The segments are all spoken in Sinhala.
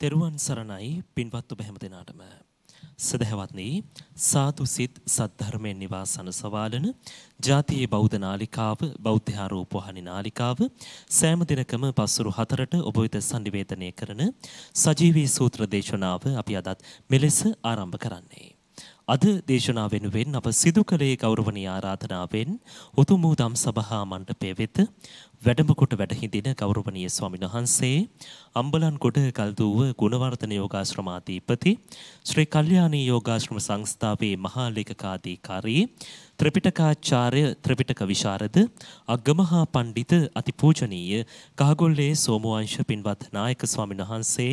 තෙරුවන් සරණයි පින්වත් ඔබ හැම දෙනාටම සදහවත්නි සාදු සිත් සද්ධර්මයෙන් නිවාසන සවාලන ජාතියේ බෞද්ධ නාලිකාව බෞද්ධ ආරෝපවහනි නාලිකාව සෑම දිනකම පසුරු 4ට ඔබ වෙත sannivedanaya කරන සජීවී සූත්‍ර දේශනාව අපි අදත් මෙලෙස ආරම්භ කරන්නේ අද දේශනාව වෙනුවෙන් අප සිදු කළේ ගෞරවනීය ආරාධනාවෙන් උතුම් වූ දම් සභා මණ්ඩපය වෙත වැඩමකොට වැඩහිඳින ගෞරවනීය ස්වාමීන් වහන්සේ අම්බලන්කොඩ ගල්දුව ගුණවර්ධන යෝගාශ්‍රමාධිපති ශ්‍රී කල්යාණී යෝගාශ්‍රම සංස්ථාවේ මහා ලේකකාධිකාරී ත්‍රිපිටකාචාර්ය ත්‍රිපිටක විශාරද අග්ගමහා පණ්ඩිත අතිපූජනීය කහගොල්ලේ සෝමවංශ පින්වත් නායක ස්වාමීන් වහන්සේ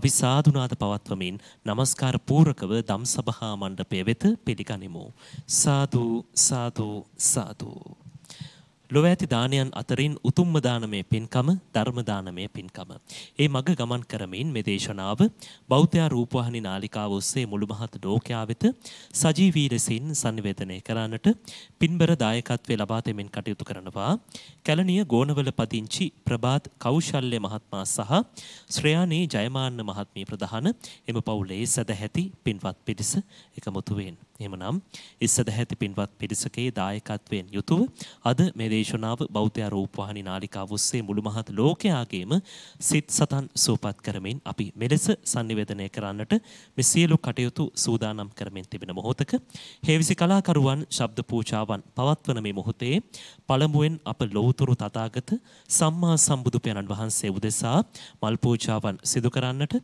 අපි සාදුනාද පවත්වමින් নমස්කාර පූරකව ධම්සභා මණ්ඩපය වෙත පිළිගනිමු සාදු සාදු සාදු ලොව ඇති දානයන් අතරින් උතුම්ම දානමය පින්කම ධර්ම දානමය පින්කම. ඒ මග ගමන් කරමින් මේ දේශනාව බෞද්ධයා රූපවාහිනි නාලිකාව ඔස්සේ මුළු මහත් ලෝකයා වෙත සජීවී ලෙසින් sannivedanaya කරන්නට පින්බර දායකත්වයේ ලබා දෙමින් කටයුතු කරනවා කැලණිය ගෝනවල පදිංචි ප්‍රභාත් කෞශල්‍ය මහත්මයා සහ ශ්‍රයානී ජයමාන්න මහත්මිය ප්‍රධාන එම පවුලේ සදැහැති පින්වත් පිරිස එකමුතු වෙන්නේ එහෙමනම් ඉස්සද හැති පින්වත් පිරිසකේ දායකත්වයෙන් යුතුව අද මේ දේශනාව බෞද්ධ රූපවාහිනී නාලිකාව ඔස්සේ මුළු මහත් ලෝකයාගේම සිත් සතන් සූපත් කරමින් අපි මෙලෙස sannivedanaya කරන්නට මේ සියලු කටයුතු සූදානම් කරමින් තිබෙන මොහොතක හේවිසි කලාකරුවන් ශබ්ද පූජාවන් පවත්වන මේ මොහොතේ පළමුවෙන් අප ලෞතුරු තථාගත සම්මා සම්බුදු පියාණන් වහන්සේ උදෙසා මල් පූජාවන් සිදු කරන්නට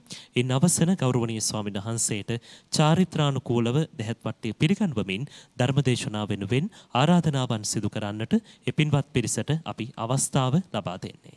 ඉන් අවසන ගෞරවනීය ස්වාමීන් වහන්සේට චාරිත්‍රානුකූලව දෙහත්පත් නාට්‍ය පිළිගන්වමින් ධර්මදේශනා වෙනුවෙන් ආරාධනාවන් සිදු කරන්නට එපින්වත් පිරිසට අපි අවස්ථාව ලබා දෙන්නේ.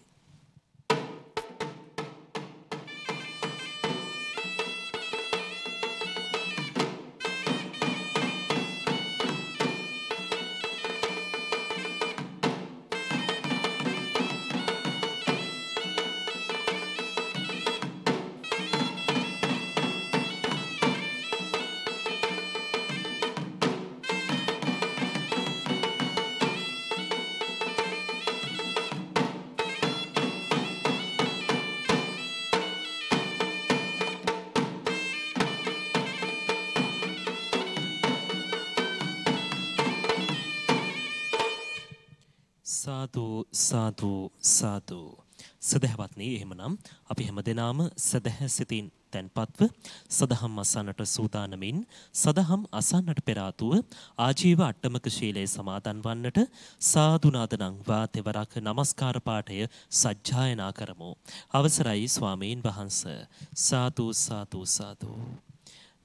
සාදු සාදු සදහවත්නි එහෙමනම් අපි හැමදෙනාම සදහැ සිතින් තැන්පත්ව සදහම් අසන්නට සූදානමින් සදහම් අසන්නට පෙර ආතුව ආජීව අට්ටමක ශීලයේ සමාදන් වන්නට සාදුනාදනම් වාතෙවරක নমස්කාර පාඨය සජ්ජායනා කරමු අවසරයි ස්වාමීන් වහන්ස සාදු සාදු සාදු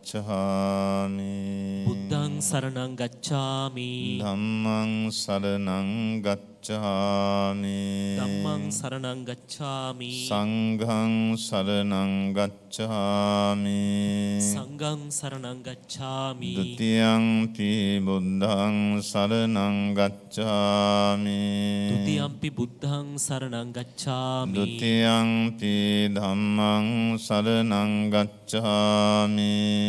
ගච්ඡාමි බුද්ධං සරණං ගච්ඡාමි ධම්මං සරණං ගච්ඡාමි ධම්මං සරණං ගච්ඡාමි සංඝං සරණං ගච්ඡාමි සංඝං සරණං ගච්ඡාමි ဒ ුතියං ති බුද්ධං සරණං ගච්ඡාමි ဒ ුතියම්පි බුද්ධං සරණං ගච්ඡාමි ဒ ුතියං ති ධම්මං සරණං ගච්ඡාමි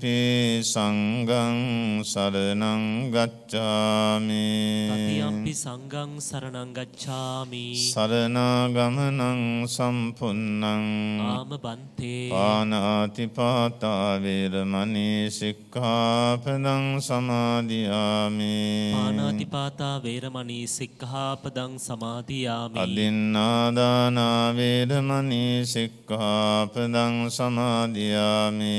පි සංගං සරණං ගච්ඡාමි තතියම්පි සංඝං සරණං ගච්ඡාමි සරණාගමනං සම්පුන්නං ආම බන්තේ පානාති පාතා වේරමණී සික්ඛාපදං සමාදියාමි පානාති පාතා වේරමණී සික්ඛාපදං සමාදියාමි අදින්නා දාන වේරමණී සික්ඛාපදං සමාදියාමි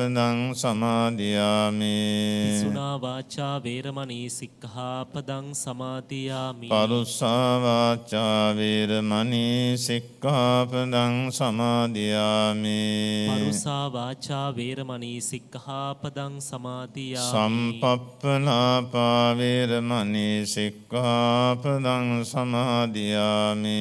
සික්ඛාපදං සමාදියාමි පිසුනා වාචා වේරමණී සික්ඛාපදං සමාදියාමි පරුස්සා වාචා වේරමණී සික්ඛාපදං සමාදියාමි පරුස්සා වාචා වේරමණී සික්ඛාපදං සමාදියාමි සම්පප්පලාපා වේරමණී සික්ඛාපදං සමාදියාමි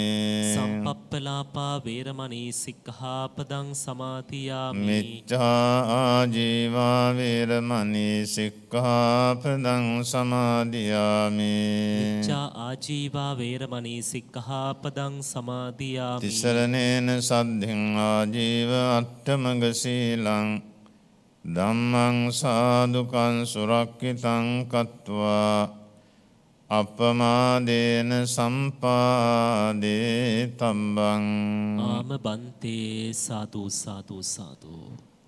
සම්පප්පලාපා වේරමණී සික්ඛාපදං සමාදියාමි මිච්ඡා ජීවාවීරමනී සික්කහාපදං සමාධයාමි චා ආජීවා වේරමනී සික්කහාපදං සමාධයා තිසරණේන සද්ධං ආජීව අට්ටමගසීලං දම්මං සාදුකන් සුරක්කිතං කත්වා අපමාදේන සම්පාදේ තම්බං ආම බන්තේ සාතු සාතු සාතුූ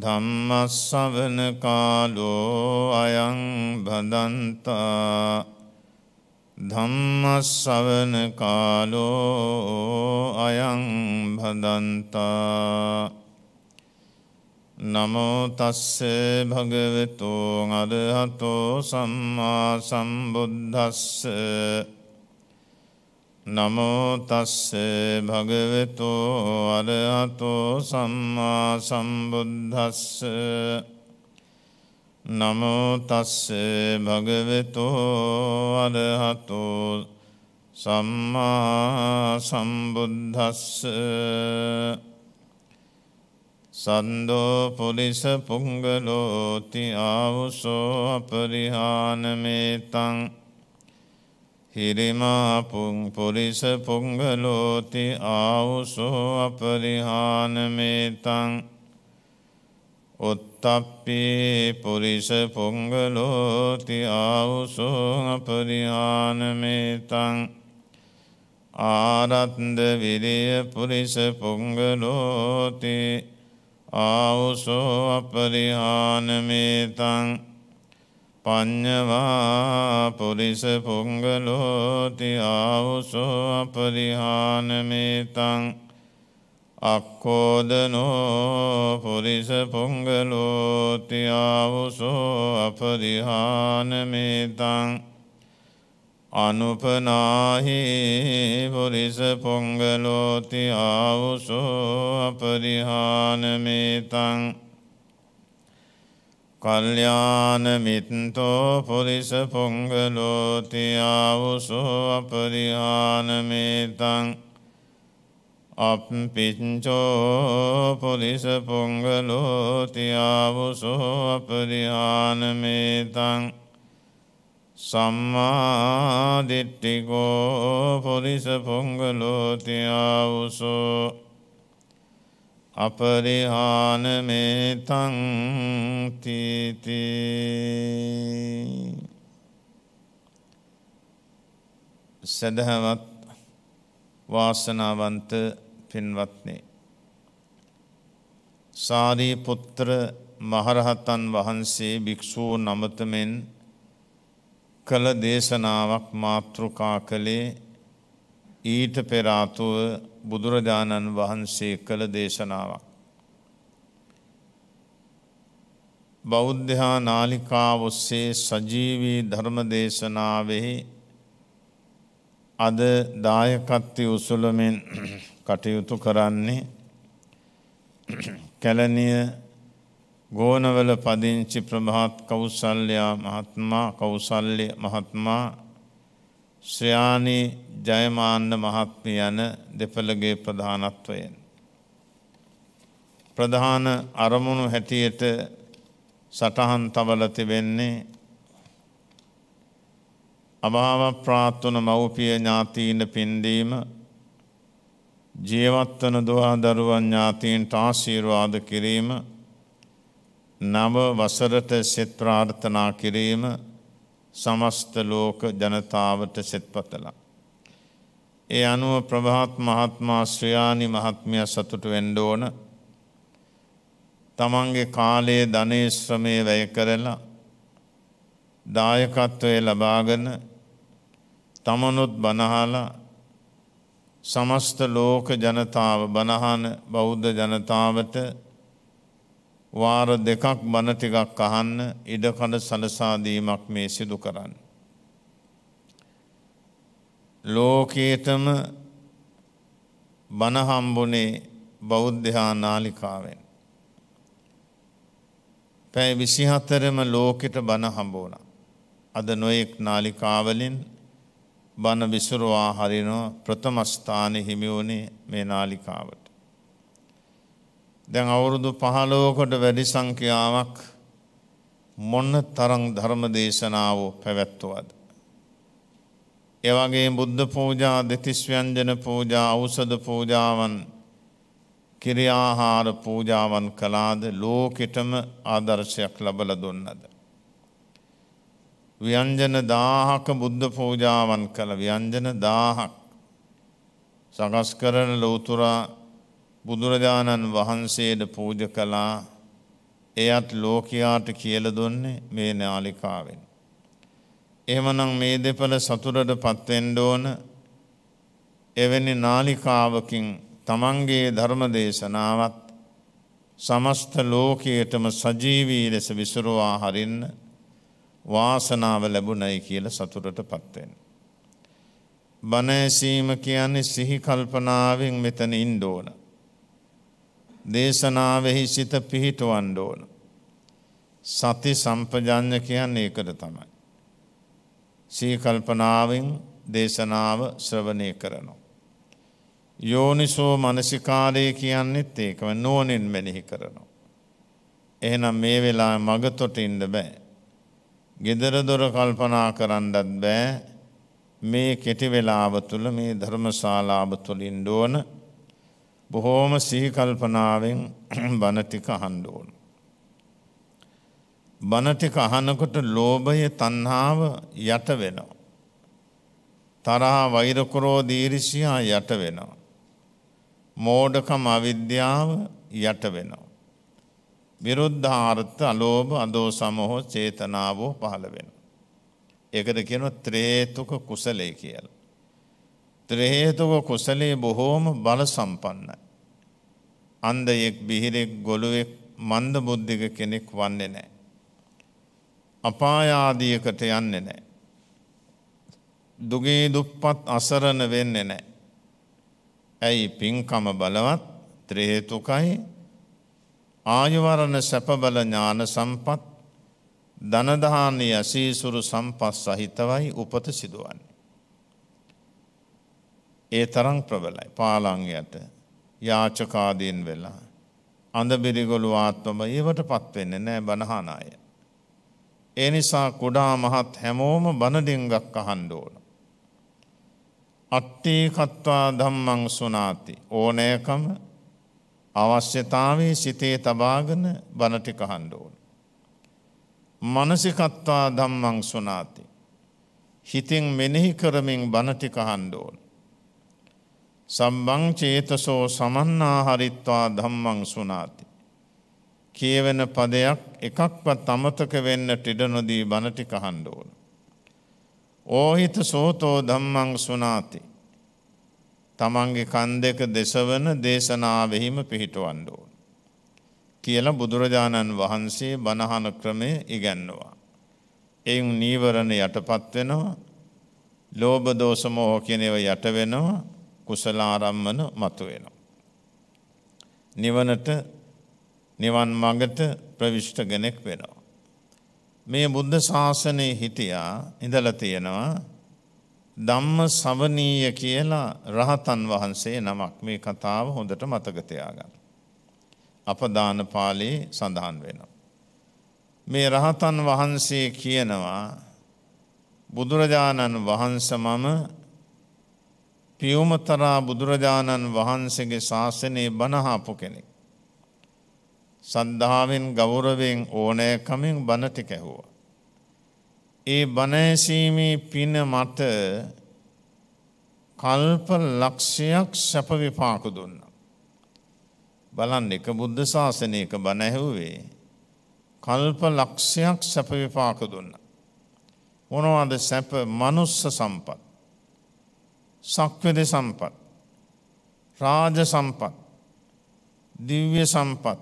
ධම්මස්සවන කාලෝ අයං බදන්තා ධම්මස්සවන කාලෝ අයං බදන්තා නමෝතස්සේ භගවෙතෝ අරහතෝ සම්මා සම්බුද්ධස්සේ නමෝතස්ස භගවෙතෝ අරහතෝ සම්මා සම්බුද්ධස්ස නමෝතස්ස භගවෙතෝ අරහතෝ සම්මා සම්බුද්ධස්ස සන්දෝ පොලිස පුංගලෝති ආවුසෝ අපරිහානමේතං හිරිමාපුං පුරිස පුංගලෝති ආවුසෝ අපරිහානමේතං උත්තප්පී පුරිස පුංගලෝති ආවුසෝ අපරිහානමේතං ආරත්ද විරිය පුරිස පුංගලෝති ආවුසෝ අපරිහානමේතං පඤ්ඤවා පුරිස පුංගලෝති ආවුසෝ අපරිහානමේතං අක්කෝදනෝ පුරිස පුංගලෝති ආවුසෝ අපරිහානමේතං අනුපනාහි පුරිස පුංගලෝති ආවුසෝ අපරිහානමේතං කල්්‍යාන මිත්තෝ පුරිස පුංගලෝතියාවුසෝ අපරිහානමේතං අපපිච්චෝ පුරිස පුංගලෝතියාවුසෝ අපරිහානමේතං සම්මාදිට්ටිකෝ පුරිස පුංගලෝතියාවුසෝ අපරිහානමේතං තීති සදහවත් වාසනාවන්ත පින්වත්නි සාරිපුත්‍ර මහරහතන් වහන්සේ භික්ෂූන් අමතමෙන් කළ දේශනාවක් මාතෘකා කළේ ඊට පෙර ආතුව බුදුරජාණන් වහන්සේ කළ දේශනාවක්. බෞද්ධා නාලිකා ඔස්සේ සජීවී ධර්ම දේශනාවෙහි අද දායකත්ති උසුලමෙන් කටයුතු කරන්නේ කැලනිය ගෝනවල පදිංචි ප්‍රභාත් කෞසල්්‍යයා මහත්මා කෞසල්්‍ය මහත්මා ශ්‍රයානී ජයමාන්න මහත්මිය යන දෙපළගේ ප්‍රධානත්වයෙන්. ප්‍රධාන අරමුණු හැටියට සටහන් තබල තිබෙන්නේ අභාව ප්‍රාත්වන මව්පිය ඥාතීන පින්දීම ජීවත්වන දවා දරුවන් ඥාතීන්ට ආශීර්වාද කිරීම නව වසරට සෙත් ප්‍රාර්ථනා කිරීම සමස්ත ලෝක ජනතාවට සෙත්පතලා. ඒ අනුව ප්‍රභාත් මහත්මා ශ්‍රයානි මහත්මිය සතුට වෙන්න ඕන. තමන්ගේ කාලයේ ධනේ ශ්‍රමය වැය කරලා දායකත්වය ලබාගෙන තමනුත් බනහලා සමස්ත ලෝක ජනතාව බනහන බෞද්ධ ජනතාවට වාර දෙකක් බණ ටිකක් අහන්න ඉඩකඩ සලසා දීමක් මේ සිදු කරන්න. ලෝකේතම බණ හම්බුනේ බෞද්ධහා නාලිකාවෙන්. පැය 24ම ලෝකෙට බණ හම්බුණා. අද නොඑක් නාලිකාවලින් බණ විසුරුවා හරිනෝ ප්‍රථම ස්ථානයේ හිමි වුණේ මේ නාලිකාවට. දැන් අවුරුදු පහලෝකොට වැඩි සංඛ්‍යාවක් මොන්න තරං ධර්ම දේශනාව පැවැත්තුවද. එවගේ බුද්ධ පූජා දෙතිස්ව්‍යංජන පූජා අවසද පූජාවන් කිරියාහාර පූජාවන් කලාද ලෝකෙටම ආදර්ශයක් ලබල දුන්නද. ව්‍යංජන දාහක බුද්ධ පූජාවන් කළ ව්‍යංජන දාහක් සකස් කරන ලෝතුරා බුදුරජාණන් වහන්සේට පූජ කළා එයත් ලෝකයාට කියල දුන්නේ මේ නාලිකාවෙන්. එමනම් මේ දෙපළ සතුරට පත්වෙන්ඩෝන එවැනි නාලිකාවකින් තමන්ගේ ධර්ම දේශනාවත් සමස්ත ලෝකයටම සජීවී ලෙස විසුරුවා හරින්න වාසනාව ලැබුණයි කියල සතුරට පත්වෙන්. බනෑසීම කියන්නේ සිහි කල්පනාවෙන් මෙතන ඉන්ඩෝන. දේශනාවෙහි සිත පිහිටුවන්ඩ ඕන. සති සම්පජඥ කියන්නේ ඒකට තමයි. සීකල්පනාවෙන් දේශනාව ශ්‍රවණය කරනවා. යෝනිසෝ මනසිකාරය කියන්නෙත් ඒකම නෝනින් මෙනෙහි කරනවා. එහෙනම් මේ වෙලා මගතොට ඉන්න බෑ. ගෙදර දොර කල්පනා කරන්නත් බෑ මේ කෙටි වෙලාව තුළ මේ ධර්මශාලාව තුළින් ඩෝන බොහෝම සීකල්පනාවෙන් බණටික අහන්ඩ ඕන. බණටික අහනකොට ලෝභය තන්හාාව යට වෙනවා. තරහා වෛරකුරෝ දීරිසියා යට වෙනවා. මෝඩකම අවිද්‍යාව යට වෙනවා. විරුද්ධාර්ථ අලෝභ අදෝ සමහෝ චේතනාවෝ පහළ වෙන. එකද කියන ත්‍රේතුක කුසලේ කියලා. ත්‍රේහෙතුව කුසලයේ බොහෝම බල සම්පන්නයි. අන්දයෙක් බිහිරෙක් ගොළුවෙක් මන්ද බුද්ධික කෙනෙක් වන්නේ නෑ. අපායාදියකට යන්නේ නෑ. දුගේ දුප්පත් අසරණ වෙන්නේ නෑ. ඇයි පින්කම බලවත් ත්‍රේතුකයි ආයවරණ සැපබල ඥාන සම්පත් ධනදානය ඇසීසුරු සම්පත් සහිතවයි උපත සිදුවන්නේ. ඒ තරම් ප්‍රබලයි පාලංගයට යාචකාදීන් වෙලා අඳබිරිගොළු ආත්මම ඒවට පත් වෙන්නේ නැහැ බණහන අය. ඒ නිසා කුඩා මහත් හැමෝම බණ ඩිංගක් අහන්න ඕන. අට්ටි කත්වා ධම්මං සුණාති ඕනෑකම අවශ්‍යතාවයේ සිතේ තබාගෙන බණ ටික අහන්න ඕන. මානසිකත්වා ධම්මං සුණාති හිතින් මෙනෙහි කරමින් බණ ටික අහන්න ඕන. සබ්බං චේතසෝ සමන්නාහරිත්වා ධම්මං සුනාති. කියවෙන පදයක් එකක්වත් අමතක වෙන්න ටිඩ නොදී බණටි කහන්න ඕන. ඕහිත සෝතෝ ධම්මං සුනාති. තමන්ගේ කන් දෙක දෙසවන දේශනාවෙහිම පිහිටවන්න ඕන. කියලා බුදුරජාණන් වහන්සේ බණහන ක්‍රමය ඉගැන්නවා. එයින් නීවරණ යටපත් වෙනවා. ලෝභ දෝෂ මොහ කියන ඒවා යට වෙනවා. කුසලාරම්මන මතු වෙනවා. නිවනට නිවන් මඟට ප්‍රවිෂ්ට ගෙනෙක් වෙනවා. මේ බුද්ධ ශාසනය හිටියා ඉඳල තියෙනවා ධම්ම සවනීය කියලා රහතන් වහන්සේ නමක් මේ කතාව හොඳට මතගතයාගන්න. අපදාන පාලී සඳහන් වෙනවා. මේ රහතන් වහන්සේ කියනවා බුදුරජාණන් වහන්ස මම පියුමතරා බුදුරජාණන් වහන්සේගේ ශාසනයේ බණහාපු කෙනෙක්. සද්ධාවෙන් ගෞරවෙන් ඕනෑකමින් බණටි කැහුවා. ඒ බණඇසීමේ පින මට කල්ප ලක්ෂයක් සැපවිපාකු දුන්න. බලන් එක බුද්ධ ශාසනයක බණැහුවේ කල්ප ලක්ෂයක් සැපවිපාක දුන්න. මොනවාද සැප මනුස්ස සම්පත්. සක්විර සම්පත් රාජ සම්පත් දිව්‍ය සම්පත්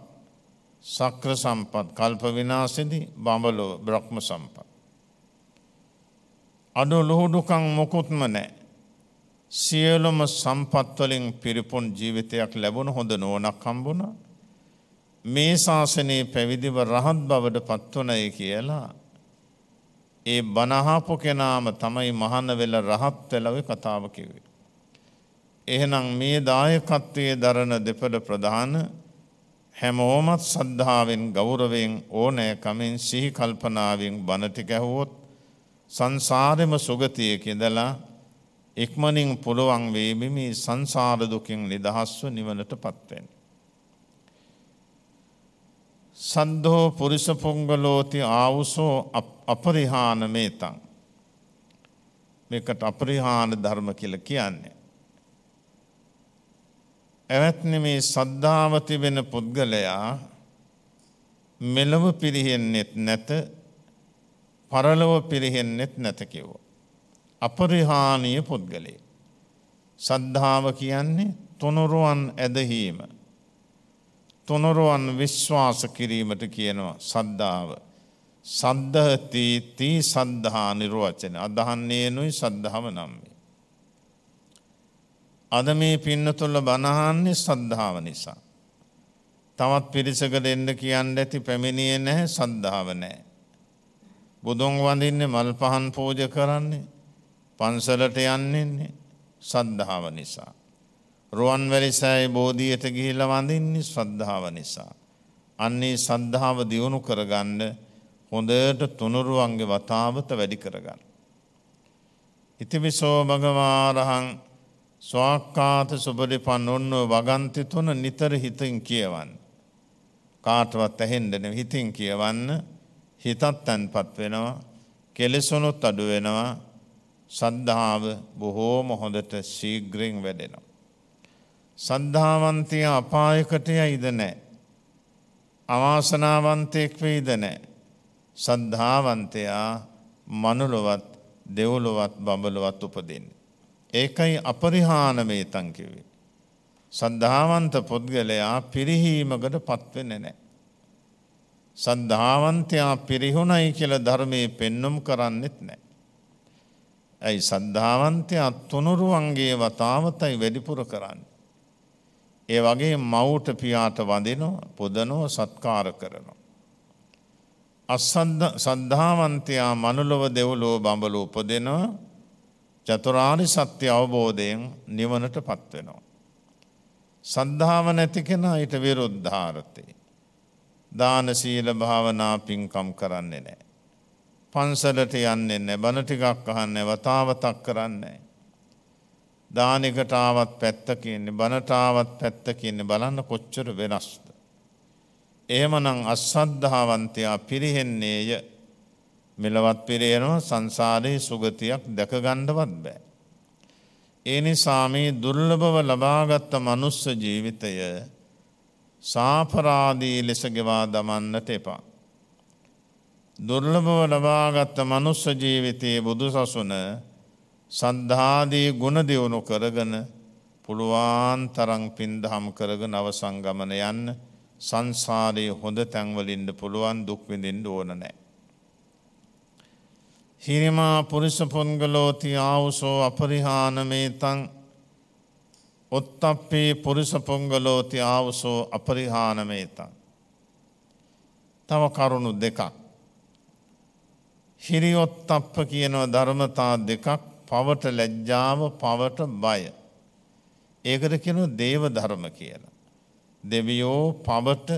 සක්‍ර සම්පත් කල්ප විනාසෙදි බඹලෝ බ්‍රහ්ම සම්පත්. අඩු ලොහුඩුකං මොකුත්ම නෑ. සියලොම සම්පත්වලින් පිරිපුන් ජීවිතයක් ලැබුණු හොඳ නෝනක් හම්බුණ මේ ශාසනයේ පැවිදිව රහත් බවට පත්වනය කියලා ඒ බනහාපු කෙනාම තමයි මහන වෙල රහත් වෙලවේ කතාව කිව්වේ. එහෙනම් මේ දායකත්වයේ දරණ දෙපළ ප්‍රධාන හැමෝමත් සද්ධාවෙන් ගෞරවයෙන් ඕනෑකමින් සිහි කල්පනාවෙන් බණ ටික ඇහුවොත් සංසාරෙම සුගතිය කෙදලා ඉක්මනින් පුළුවන් වේවි මේ සංසාර දුකින් නිදහස්ව නිවනටපත් වෙන්න. සන්දෝ පුරිස පුංගලෝති ආවුසෝ අපරිහාන මේතං. මේකට අපරිහාන ධර්ම කියල කියන්නේ. ඇවැත්න මේ සද්ධාවති වෙන පුද්ගලයා මෙලව පිරිහෙන්නෙත් නැත පරලව පිරිහෙන්නෙත් නැතකිවෝ. අපරිහානීය පුද්ගලේ. සද්ධාව කියන්නේ තොනුරුවන් ඇදහීම. තුනුරුවන් විශ්වාස කිරීමට කියනවා සද්ධාව. සද්ධහතීති සද්ධහා නිර්වචන අදහන්නේනුයි සද්ධාව නම්වේ. අද මේ පින්නතුල්ල බණහන්නේ සද්ධාව නිසා. තවත් පිරිසකට එන්න කියන්න ඇති පැමිණිය නැහැ සද්ධාව නෑ. බුදුන් වඳින්නේ මල් පහන් පෝජ කරන්නේ පන්සලට යන්නේන්නේ සද්ධාව නිසා. රුවන්වැලිසෑයි බෝධියට ගිහිල්ල වඳින්නේ ශ්‍රද්ධාව නිසා. අන්නේ සද්ධාව දියුණු කරගන්න හොඳට තුනුරුවන්ගේ වතාවත වැඩි කරගන්න. ඉතිමිසෝ භගවාරහං ස්වාක්කාත සුපරිපන් ඔන්න වගන්ති තුන නිතර හිතින් කියවන්න. කාටවත් ඇහෙන්ඩන හිතින් කියවන්න හිතත් තැන්පත් වෙනවා කෙලෙසුනුත් අඩුවෙනවා සද්ධාව බොහෝම හොඳට සීග්‍රිං වැඩෙනවා. සද්ධාවන්තය අපායකට යයිද නෑ. අවාසනාවන්තයෙක් වෙයිද නෑ. සද්ධාවන්තයා මනුලොවත් දෙවුලොවත් බඹලොවත් උපදින්. ඒකයි අපරිහානමේ තංකිවේ. සද්ධාවන්ත පුද්ගලයා පිරිහීමකට පත්වෙන නෑ. සද්ධාවන්තයා පිරිහුණයි කියල ධර්මය පෙන්නුම් කරන්නෙත් නෑ. ඇයි සද්ධාවන්තය අත්තුනුරුවන්ගේ වතාවතයි වැඩිපුර කරන්න. ඒ වගේ මව්ට පියාට වඳිනවා පුදනෝ සත්කාර කරනවා. අස්සද්ධ සද්ධාවන්තයා මනුලොව දෙව්ලෝ බඹලෝ උපදිනවා චතුරාර්ය සත්‍ය අවබෝධයෙන් නිවනට පත් වෙනවා. සද්ධාව නැති කෙනා ඊට විරුද්ධාරතේ. දාන සීල භාවනා පින්කම් කරන්නේ නැහැ. පන්සලට යන්නේ නැහැ. බණ ටිකක් අහන්නේ වතාවතක් කරන්නේ නැහැ. දානෙකටාවත් පැත්ත කියන්නේ බණටාවත් පැත්ත කියන්නේ බලන්න කොච්චර වෙනස්ද. එහෙමනම් අස්සද්ධාවන්තයා පිරිහෙන්නේය මෙලවත් පිරේනවා සංසාරයේ සුගතියක් දැකගණ්ඩවත් බෑ. ඒ නිසා මේ දුර්ලභව ලබාගත්ත මනුස්ස ජීවිතය සාපරාදී ලෙස ගෙවා දමන්නට එපා. දුර්ලභව ලබාගත්ත මනුස්ස ජීවිතයේ බුදු සසුන සද්ධාදී ගුණ දියුණු කරගන පුළුවන් තරං පින්දහම් කරග නවසංගමන යන්න සංසාරය හොඳ තැන්වලින්ට පුළුවන් දුක්විඳින්ට ඕන නෑ. හිරිමා පුරිස පුන්ගලෝති ආවුසෝ අපරිහානමේතං ඔත්තප්පේ පුරිස පුංගලෝති ආවුසෝ අපරිහානමේතං. තව කරුණු දෙකක්. හිරිඔත්තප්ප කියනව ධර්මතා දෙකක් පවට ලැජ්ජාව පවට බය. ඒකට කෙනු දේව ධර්ම කියලා. දෙවියෝ පවට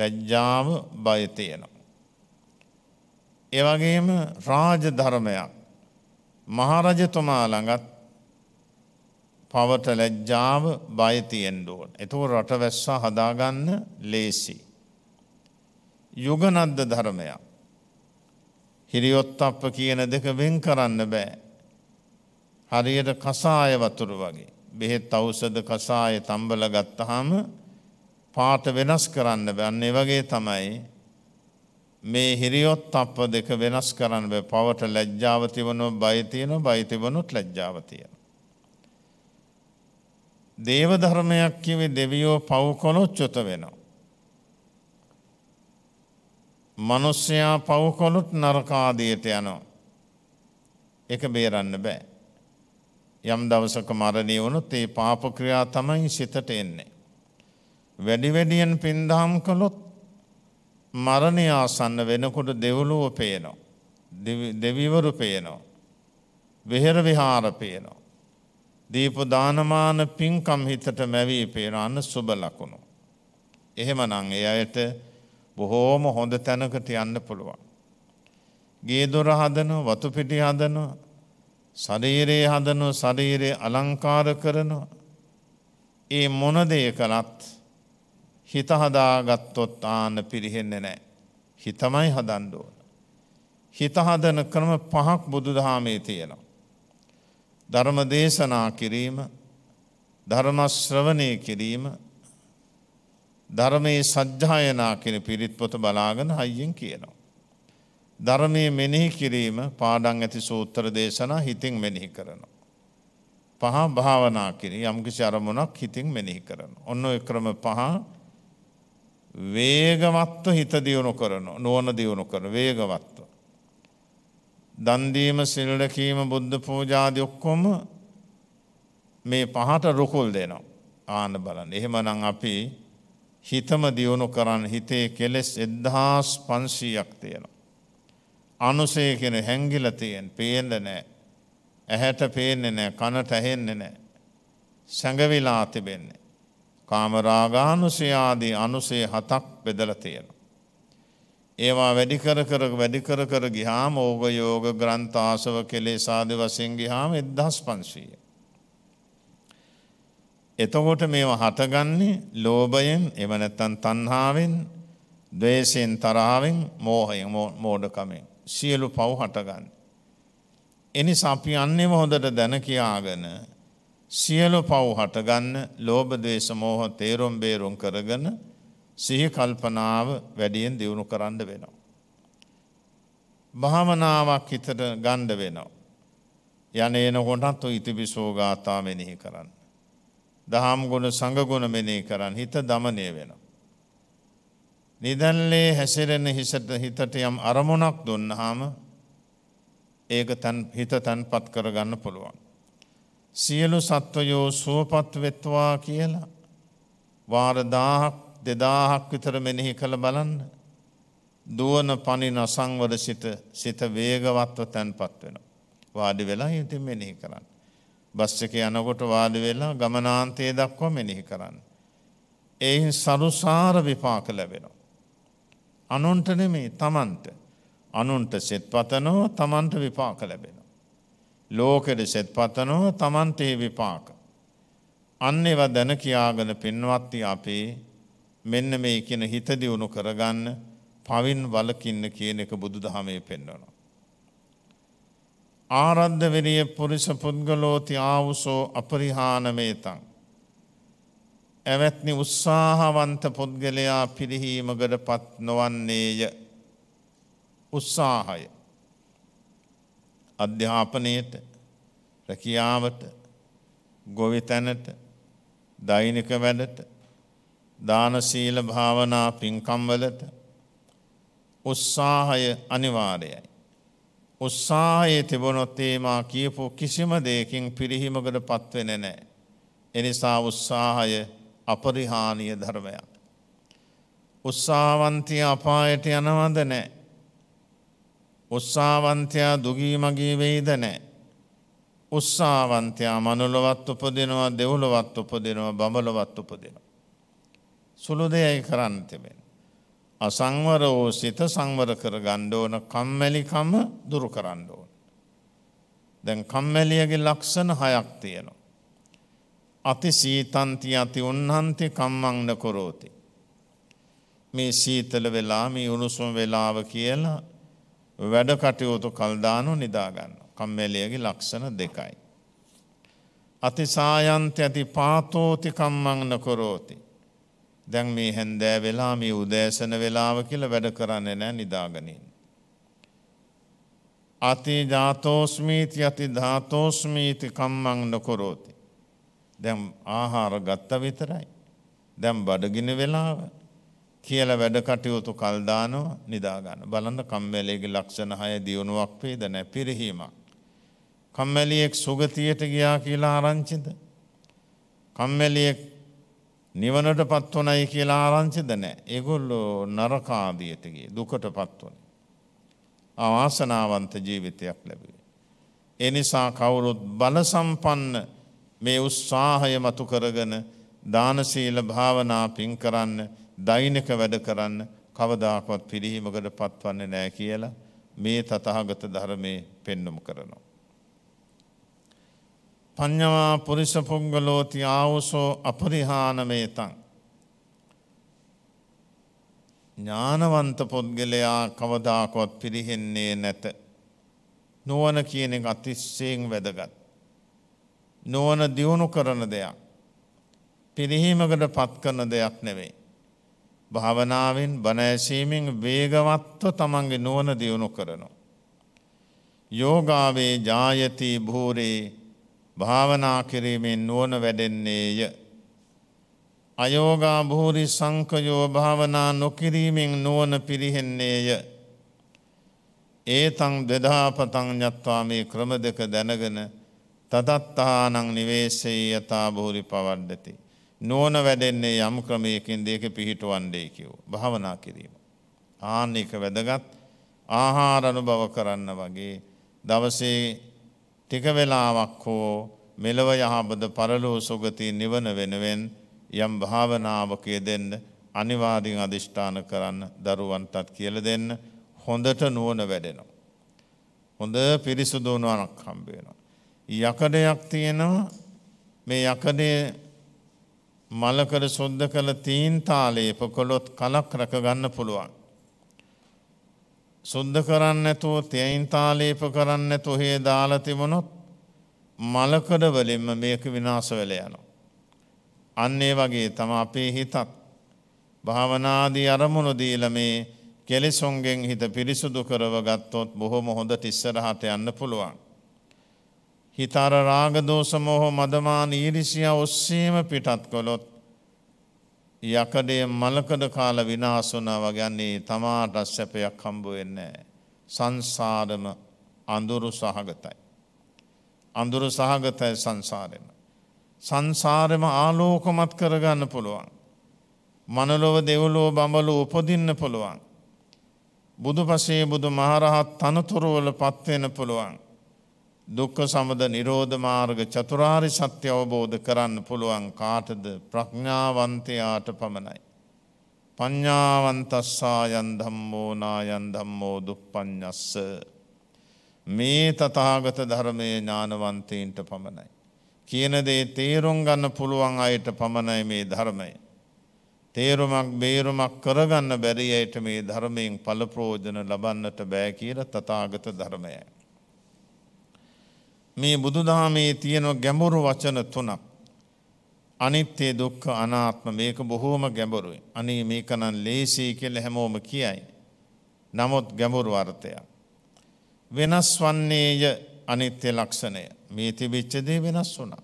ලැජ්ජාව බයතියනවා. ඒවගේම රාජ ධර්මයක් මහරජතුමා ළඟත් පවට ලැජ්ජාව බයතියෙන්ඩුවන්. එතුව රටවැස්සා හදාගන්න ලේසි. යුගනද්ද ධර්මයක්. හිරියොත් අප කියන දෙක වෙන් කරන්න බෑ. හරියට කසාය වතුර වගේ. බෙහෙත් අවසද කසාය තම්බල ගත්තහම පාට වෙනස් කරන්න බැන්නේ වගේ තමයි මේ හිරියොත් අප දෙක වෙනස් කරන්න බෑ පවට ලැජ්ජාව තිබුණු බයතියන බයිතිබනුත් ලැජ්ජාවතිය. දේව ධර්මයක් කිවි දෙවියෝ පව් කොළොත් චොත වෙනවා. මනුස්්‍යයා පව් කොළුත් නරකාදයට යනෝ. එක බේරන්න බෑ. යම් දවසක මරණය වුණොත් ඒ පාප ක්‍රියා තමයි සිතට එන්නේ. වැඩි වැඩියෙන් පින්දහම් කළොත් මරණය ආසන්න වෙනකොට දෙවලුව පේනවා. දෙවිවරු පේනවා. වෙහෙර විහාර පේනවා. දීප දානමාන පින්කම් හිතට මැවී පේන අන්න සුබ ලකුණු. එහෙමනම් ඒ අයට බොහෝම හොඳ තැනකට යන්න පුළුවන්. ගේ දොර හදන, වතුපිටි හදනවා ශරීරයේ හදනු ශරීරයේ අලංකාර කරනවා. ඒ මොනදේ කළත් හිතහදාගත්තොත් ආන පිරිහෙන්නේ නෑ. හිතමයි හදන්ඩුවන. හිතහදන ක්‍රම පහක් බුදුදහමේ තියෙනවා. ධර්ම දේශනා කිරීම ධර්මශ්‍රවනය කිරීම ධර්මයේ සජ්ජායනා කෙන පිරිත් පොත බලාගෙන හයියෙන් කියනවා. ධර්මය මෙනෙහි කිරීම පාඩන් ඇති සූත්‍ර දේශනා හිතින් මෙනෙහි කරනවා. පහ භාවනා කිරී යම්කිසි අරමුණක් හිතින් මෙනෙහි කරන. ඔන්න ක්‍රම පහ වේගවත්ව හිත දියුණු කරන නුවන දියුණු කර වේගවත්ව. දන්දීම සිල්ලකීම බුද්ධ පූජාදි ඔක්කොම මේ පහට රුකුල් දෙනවා ආන බලන්න. එහෙමනං අපි හිතම දියුණු කරන්න හිතේ කෙලෙස් එද්දහස් පන්සීයක් තියෙනවා. අනුසේ කෙන හැංගිල තියෙන් පේෙන්ඩ නෑ. ඇහැට පේන්නේ නෑ කනට ඇහෙන්නේ නෑ. සැඟවිලා තිබෙන්නේ. කාමරාගානුසය ආදී අනුසේ හතක් බෙදල තියෙනවා. ඒවා වැඩිකර කර වැඩිකර කර ගිහාම ඕග යෝග ග්‍රන්ථාසව කෙලේ සාධ වසින් ගිහාම එදහස් පන්සීය. එතකොට මේවා හටගන්නේ ලෝභයෙන් එවනැත්තන් තන්හාාවෙන් දවේශයෙන් තරාවෙන් මෝහය මෝඩකමෙන්. සියලු පව් හටගන්න. එනිසා අපි අන්නෙම හොඳට දැන කියාගෙන සියලු පව් හටගන්න ලෝභ දේශ මෝහ තේරුම් බේරුම් කරගෙන සිහි කල්පනාව වැඩියෙන් දියුණු කරන්න වෙනවා. භාවනාවක් හිතට ගණ්ඩ වෙනවා. යන එනකොටත් ඉතිබිසෝගාතා මෙනෙහි කරන්න. දහම් ගුණ සඟගුණ මෙනෙහි කරන්න හිත දමනය වෙනවා. නිදැල්ලේ හැසිරෙන හිසට හිතට යම් අරමුණක් දුන්නහාම ඒක තැන් හිත තැන්පත් කරගන්න පුළුවන්. සියලු සත්වයෝ සුවපත් වෙත්වා කියලා වාරදාහක් දෙදාහක් විතර මෙනෙහි කළ බලන්න දුවන පනි නසංවර සිට සිත වේගවත්ව තැන්පත් වෙන. වාඩි වෙලා හිති මෙනෙහි කරන්න. බස් එක යනකොට වාඩි වෙලා ගමනාන්තයේ දක්වා මෙනෙහි කරන්න. එයින් සරුසාර විපාක ලැබෙනවා. අනුන්ට නෙමේ තමන්ට. අනුන්ට සෙත් පතනෝ තමන්ට විපාක ලැබෙනවා. ලෝකෙට සෙත් පතනෝ තමන්ට ඒ විපාක. අන්න ඒවා දැන කියාගෙන පින්වත්ති අපේ මෙන්න මේ කියන හිත දියුණු කරගන්න පවින් වලකින්න කියන එක බුදුදහමේ පෙන්වනවා. ආරද්ධ විරිය පුරිස පුද්ගලෝති ආවුසෝ අපරිහානමේතං ඇවැත්නි උත්සාහවන්ත පුද්ගලයා පිරිහීමකට පත් නොවන්නේය උත්සාහය. අධ්‍යාපනයට රැකියාවට ගොවි තැනට දෛනික වැඩට දානශීල භාවනා පින්කම්වලට උත්සාහය අනිවාරයයි. උත්සාහයේ තිබුණොත්තේමා කියපු කිසිම දෙයකින් පිරිහිමකට පත්වෙන නෑ. එනිසා උත්සාහය අපරිහානිය ධර්මයක්. උත්සාවන්තිය අපායට යනවද නෑ. උත්සාවන්තයා දුගීමගේ වෙයිද නෑ. උත්සාවන්තයා මනුලොවත් උපදිනවා දෙවුලොවත් උපදිනවා බඹලොවත් උපදිනවා. සුළු දෙයයි කරන්න තිබෙන. අසංවර වූ සිත සංවර කර ගණ්ඩෝන කම්මැලිකම දුරු කරන්න ඕන. දැන් කම්මැලියගේ ලක්ෂණ හයක් තියෙනවා. අති සීතන්ති අති උන්හන්ති කම්මංන කොරෝති. මේ සීතල වෙලා මේ උණුසුම් වෙලාව කියලා වැඩ කටයුතු කල්දානු නිදාගන්න. කම්මැලියගේ ලක්ෂණ දෙකයි. අතිසායන්ත ඇති පාතෝති කම්මංන කොරෝති. දැන් මේ හැන්දෑ වෙලා මේ උදෑසන වෙලාව කියල වැඩ කරන්න නෑ නිදාගනින්. අති ජාතෝස්මීති අති ධාතෝස්මීති කම්මං නොකොරෝති. දැම් ආහාර ගත්ත විතරයි. දැම් බඩගින වෙලාව කියල වැඩ කටයුතු කල්දානෝ නිදාගන්න බලන්න කම්වැලේගේ ලක්ෂණ හය දියුණුවක් පේද නැ පිරිහීමක්. කම්මැලියෙක් සුගතියට ගියා කියලා ආරංචිද. කම්මැලියෙක් නිවනට පත්වනයි කියලා ආරංචිද නෑ ඒගොල්ලෝ නරකාදියටගේ දුකට පත්වන. අවාසනාවන්ත ජීවිතයක් ලැබේ. එනිසා කවුරුත් බලසම්පන්න මේ උත්සාහය මතු කරගෙන දානශීල භාවනා පින් කරන්න දෛනික වැඩ කරන්න කවදාකවත් පිරිහීමකට පත්වන්නේ නෑ කියලා මේ තතහගත ධර්මයේ පෙන්නුම් කරනවා. පඤ්ඤවා පුරිස පුංගලෝති ආවසෝ අපරිහානමේතං ඥානවන්ත පුද්ගලයා කවදාකවත් පිරිහෙන්නේ නැත. නුවණ කියන එක අතිශයින් වැදගත්. නුවණ දියුණු කරන දෙයක්. පිරිහීමකට පත් කරන දෙයක් නෙවෙයි. භාවනාවෙන් බණ ඇසීමෙන් වේගවත්ව තමන්ගේ නුවණ දියුණු කරනවා. යෝගාවේ ජායති භූරේ භාවනා කිරීමෙන් නුවණ වැඩෙන්නේය. අයෝගා භූරි සංකයෝ භාවනා නොකිරීමෙන් නුවණ පිරිහෙන්නේය. ඒතං දෙදාපතං ඥත්වා මේ ක්‍රම දෙක දැනගෙන තදත්තානං නිවේශයේ යතා බෝරි පවඩ්ඩති. නෝන වැඩෙන්නේ යම් ක්‍රමයකින් දෙක පිහිටුවන්ඩේ කිව්. භාවනා කිරීම. ආන්න එක වැදගත් ආහාරණු බව කරන්න වගේ දවසේ ටිකවෙලාවක් හෝ මෙලව යහබද පරලෝ සුගති නිවන වෙනුවෙන් යම් භාවනාවකය දෙන්න අනිවාදිින් අධිෂ්ඨාන කරන්න දරුවන්ටත් කියල දෙන්න හොඳට නුවන වැඩෙනවා. හොඳ පිරිසුදුනුවනක් හම්බේෙනවා. යකඩයක් තියෙනවා මේ යකඩය මලකර සුද්ධ කළ තීන් තාලේප කොළොත් කලක් රැකගන්න පුළුවන්. සුද්ධ කරන්න ඇතුව තයයින් තාලේප කරන්න ඇතු හේ දාලතිබනොත් මලකඩවලින්ම මේක විනාස වෙල යනවා. අන්නේ වගේ තම අපේ හිතත් භාවනාදී අරමුණු දීල මේ කෙලෙසුන්ගෙන් හිත පිරිසුදු කරව ගත්තොත් බොහොම හොඳ තිස්සරහට යන්න පුළුවන්. හිතර රාගදෝසමොහෝ මදමාන ඊරිසිය ඔස්සේම පිටත් කොළොත් යකඩේ මලකඩ කාල විනාසුනා වගන්නේ තමාට සැපයක් හම්බුවෙන්නේ සංසාරම අඳුරු සහගතයි. අඳුරු සහගතයි සංසාරෙම. සංසාරෙම ආලෝකමත් කරගන්න පුළුවන්. මනලොව දෙවලෝ බඹලු උපදින්න පුළුවන්. බුදු පසේ බුදු මහරහත් තනතුරුවල පත්වෙන පුළුවන්. දුක්ඛ සමද නිරෝධ මාර්ග චතුරාරි සත්‍ය අවබෝධ කරන්න පුළුවන් කාටද ප්‍රඥාවන්තයාට පමණයි. පඤ්ඤාවන්තස්සායන් ධම්මෝ නායන් ධම්මෝ දුප්පඤ්ඤස්ස මේ තථාගත ධර්මයේ ඥානවන්තයින්ට පමණයි. කියන දේ තේරුම් ගන්න පුළුවන් අයට පමණයි මේ ධර්මය. තේරුමක් බේරුමක් කරගන්න බැරියට මේ ධර්මයෙන් ඵල ප්‍රයෝජන ලබන්නට බෑ කියලා තථාගත ධර්මයයි. මේ බුදුදහමේ තියෙන ගැඹුරු වචන තුනක්. අනිත්‍ය දුක්ඛ අනාත්ම මේක බොහෝම ගැඹුරුයි. අනේ මේක නම් ලේසියි කියලා හැමෝම කියයි. නමුත් ගැඹුරු අර්ථයක්. වෙනස් වන්නේය අනිත්‍ය ලක්ෂණය. මේ තිබිච්ච දේ වෙනස් වුණා.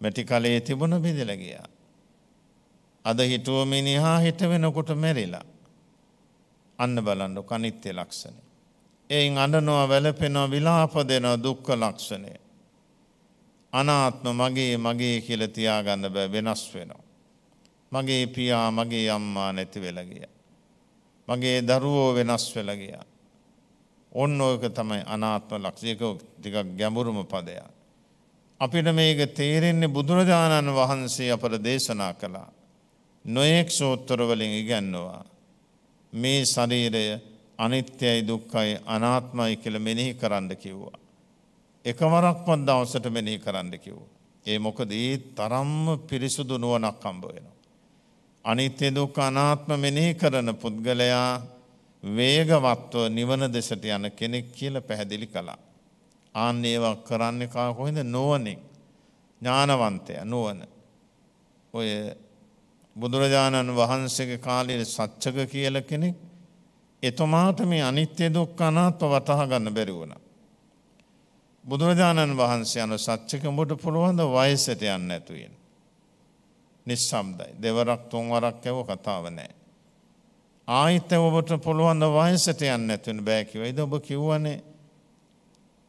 මැටි කලයේ තිබුණ බෙදලා ගියා. අද හිතුව මිනිහා හිට වෙනකොට මැරිලා. අන්න බලන්න අනිත්‍ය ලක්ෂණය. එයින් අඩනවා වැලපෙනවා විලාප දෙනවා දුක්ක ලක්ෂණය. අනාත්ම මගේ මගේ කියල තියාගන්න බෑ වෙනස් වෙනවා. මගේ පියා මගේ අම්මා නැති වෙලගිය. මගේ දරුවෝ වෙනස් වෙලගිය. ඔන්න ඕක තමයි අනාත්ම ලක්ෂයක ටිකක් ගැඹුරුම පදයක්. අපිට මේක තේරෙන්නේ බුදුරජාණන් වහන්සේ අපට දේශනා කළා. නොයෙක් සෝත්තරවලින් ඉගැන්නවා. මේ ශරීරය අනිත්‍යයි දුක්ඛයි අනාත්මයි කියලා මෙනෙහි කරන්න කිව්වා. එකවරක්වත් දවසට මෙනෙහි කරන්න කිව්වා. ඒ මොකද ඒ තරම්ම පිරිසුදු නුවණක් හම්බ වෙනවා. අනිත්‍ය දුක්ඛ අනාත්ම මෙනෙහි කරන පුද්ගලයා වේගවත්ව නිවන දෙසට යන කෙනෙක් කියලා පැහැදිලි කළා. ආන්න ඒවා කරන්නේ කා කොහෙන්ද නුවණින්. ඥානවන්තය නුවණ. ඔය බුදුරජාණන් වහන්සේගේ කාලයේ සත්‍යක කියලා කෙනෙක් එතුමාට මේ අනිත්‍ය දුක්ඛ අනාත්ම වතහා ගන්න බැරි වුණා. බුදුරජාණන් වහන්සේ අනු සත්‍යක උඹට පුළුවන් ද වයසට යන්න නැතු වෙන. නිස්සබ්දයි. දෙවරක් තුන්වරක් කව කතාව නැහැ. ආයිත් ඔබට පුළුවන් ද වයසට යන්න නැතුන බෑ කිව්වයිද ඔබ කිව්වනේ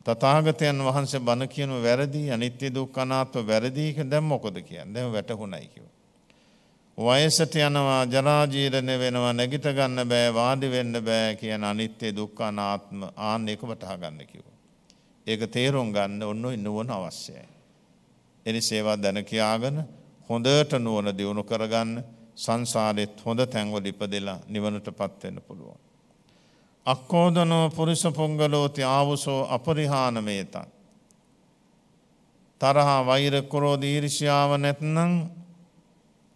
තථාගතයන් වහන්සේ බණ කියන වැරදි අනිත්‍ය දුක්ඛ අනාත්ම වැරදි කියලා දැන් මොකද කියන්නේ? දැන් වැටහුණයි කිව්වා. වයසට යනවා ජරාජීරණය වෙනවා නැගිට ගන්න බෑ වාඩි වෙන්න බෑ කියන අනිත්‍ය දුක්ඛ අනාත්ම ආන්න එක වටහා ගන්න කිව්වා. ඒක තේරුම් ගන්න ඔන්න නුවණ අවශ්‍යයි. එනිසේවා දැන කියාගෙන හොඳට නුවණ දියුණු කරගන්න සංසාරෙත් හොඳ තැන්වල ඉපදෙලා නිවනටපත් වෙන්න පුළුවන්. අක්කෝදනෝ පුරිස පොංගලෝති ආවුසෝ අපරිහානමේතං තරහා වෛර කුරෝධ ඊර්ෂ්‍යාව නැත්නම්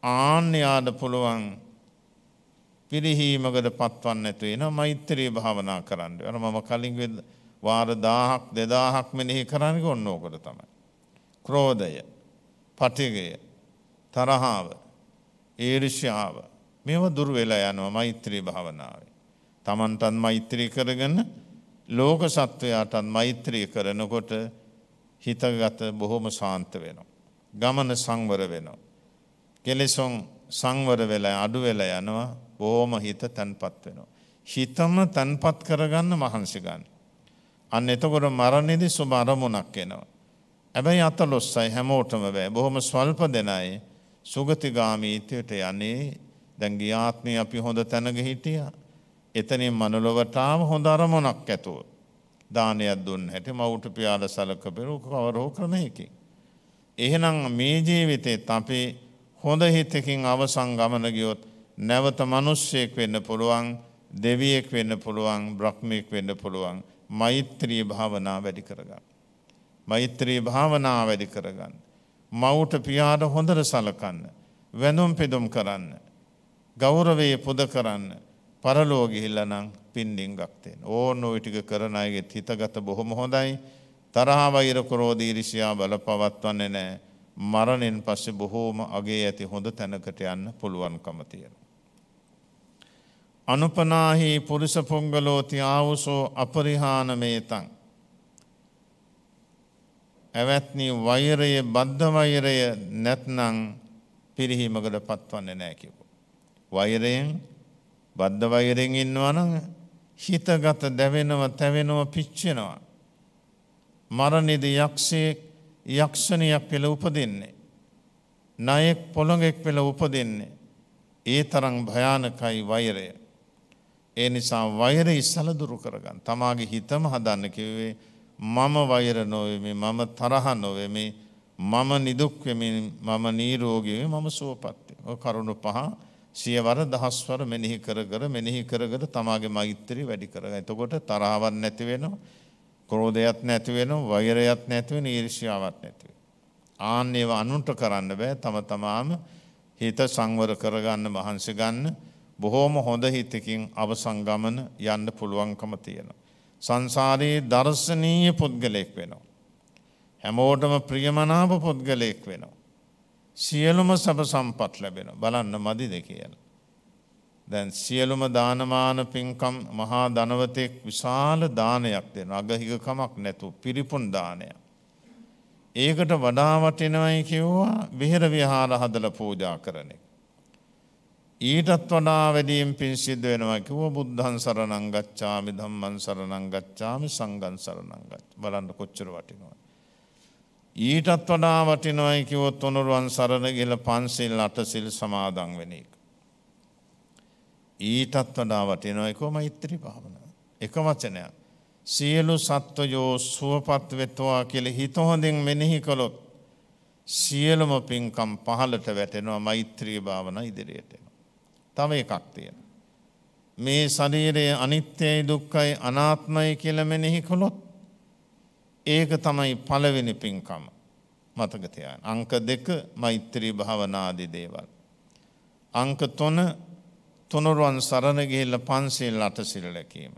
ආන්‍යයාට පුළුවන් පිරිහීමකට පත්වන්න ඇතු එන මෛත්‍රී භාවනා කරන්න අන මම කලින් වාර දාහක් දෙදාහක් මෙනෙහි කරන්නක ඔන්නෝකට තමයි. ක්‍රෝධය පටිගය තරහාව ඒර්ෂාව මෙම දුර වෙලා යනවා මෛත්‍රී භාවනාවේ. තමන්ටත් මෛත්‍රී කරගන්න ලෝක සත්වයාටත් මෛත්‍රී කරනකොට හිතගත බොහොම සාන්ත වෙනවා. ගමන සංවර වෙනවා. කෙලෙසොන් සංවර වෙලා අඩු වෙලා යනවා බොහොම හිත තැන්පත් වෙනවා. හිතම තැන්පත් කරගන්න මහන්සි ගන්න. අන්න එතකොට මරණයේදී සුබ අරමුණක් එනවා. හැබැයි අතලොස්සයි හැමෝටම බෑ. බොහොම ස්වල්ප දෙනයි සුගතිගාමීත්වයට යන්නේ. දැන් ගියාත්මේ අපි හොඳ තැනක හිටියා. එතනින් මනුලොවටාම හොඳ අරමුණක් ඇතුව. දානයක් දුන්න හැටි මවුට පියාල සලකපෙරු කවරෝ ක්‍රමයකින්. එහෙනම් මේ ජීවිතෙත් අපේ හොඳ හිතකින් අවසං ගමන ගියොත් නැවත මිනිස්සෙක් වෙන්න පුළුවන් දෙවියෙක් වෙන්න පුළුවන් බ්‍රහ්මයෙක් වෙන්න පුළුවන් මෛත්‍රී භාවනා වැඩි කරගන්න. මෛත්‍රී භාවනා වැඩි කරගන්න. මවුට පියාට හොඳට සලකන්න. වැඳුම් පිදුම් කරන්න. ගෞරවයේ පුද කරන්න. පරලෝගිහිල්ලනම් පින්ඩින් ගක්තෙන්. ඕන්න විටික කරන අයගෙත් හිතගත බොහොම හොඳයි. තරහා වෛරකුරෝධීරිසියා බල පවත්වන්නේ නෑ. මරණයෙන් පස්සේ බොහෝම අගේ ඇති හොඳ තැනකට යන්න පුළුවන්කම තියෙනවා. අනුපනාහි පුරුෂ පුංගලෝති ආවුසෝ අපරිහානමේතං ඇවැත්නි වෛරය බද්ධ වෛරය නැත්නම් පිරිහීමකට පත්වන්නේ නැහැ කිව්වා. වෛරයෙන් බද්ධ වෛරයෙන් ඉන්නවා නම් හිතගත දැවෙනව, තැවෙනව, පිච්චෙනවා. මරණෙදි යක්ෂයෙක් යක්ෂණයක් පෙළ උපදින්නේ. නයෙක් පොළොඟෙක් පෙළ උපදින්නේ. ඒ තරම් භයානකයි වෛරය. ඒ නිසා වෛරය ඉස්සල දුරු කරගන්න. තමාගේ හිතම හදන්න කිව්වේ මම වෛර නොවෙමි, මම තරහ නොවෙමි, මම නිදුක් වෙමි, මම නිරෝගී වෙමි, මම සුවපත් වෙමි. ඔය කරුණු පහ සියවර දහස්වර මෙනෙහි කර කර මෙනෙහි කර කර තමාගේ මෛත්‍රිය වැඩි කරගන්න. එතකොට තරහවක් නැති වෙනවා. ක්‍රෝධයත් නැති වෙනවා, වෛරයත් නැති වෙනවා, ඊර්ෂ්‍යාවක් නැති වෙනවා. ආන්න ඒව අනුන්ට කරන්න බෑ. තම තමාම හිත සංවර කරගන්න මහන්සි ගන්න. බොහෝම හොඳ හිතකින් අවසන් ගමන යන්න පුළුවන්කම තියෙනවා. සංසාරයේ දර්ශනීය පුද්ගලයෙක් වෙනවා. හැමෝටම ප්‍රියමනාප පුද්ගලයෙක් වෙනවා. සියලුම සබ සම්පත් ලැබෙන බලන්න මදිද කියලා. දැන් සියලුම දානමාන පින්කම් මහා ධනවතෙක් විශාල දානයක් දෙන අගහිගකමක් නැතු පිරිපුන් දානය. ඒකට වඩා වටිනවයි කිව්වා විහෙර විහාර හදල පූජා කරන එක. ඊටත් වඩා වැඩියෙන් පින් සිද්ධ වෙනවා කිව්ව බුද්ධන් සරණං ගච්ඡාමි ධම්මං සරණං ගච්ඡාමි සංඝං සරණං ගච්ඡ බලන්න කොච්චර වටිනවද ඊටත් වඩා වටිනවයි කිව්වොත් තුනුරුවන් සරණ ගිහලා පන්සිල් අටසිල් සමාදන් වෙන එක ඊටත් වඩා වටිනවා එකම මෛත්‍රී භාවන. එක වචනයක්. සියලු සත්වයෝ සුවපත් වෙත්වා කියලා හිත හොඳින් මෙනෙහි කළොත් සියලුම පින්කම් පහළට වැටෙනවා මෛත්‍රී භාවන ඉදිරියට එනවා. තව එකක් තියෙනවා. මේ ශරීරයේ අනිත්‍යයි දුක්ඛයි අනාත්මයි කියලා මෙනෙහි කළොත් ඒක තමයි පළවෙනි පින්කම. මතක තියාගන්න. අංක 2 මෛත්‍රී භාවනාදී දේවල්. අංක 3 තුනුරුවන් සරණ ගිහිල්ලා පන්සිල් අටසිල් රැකීම.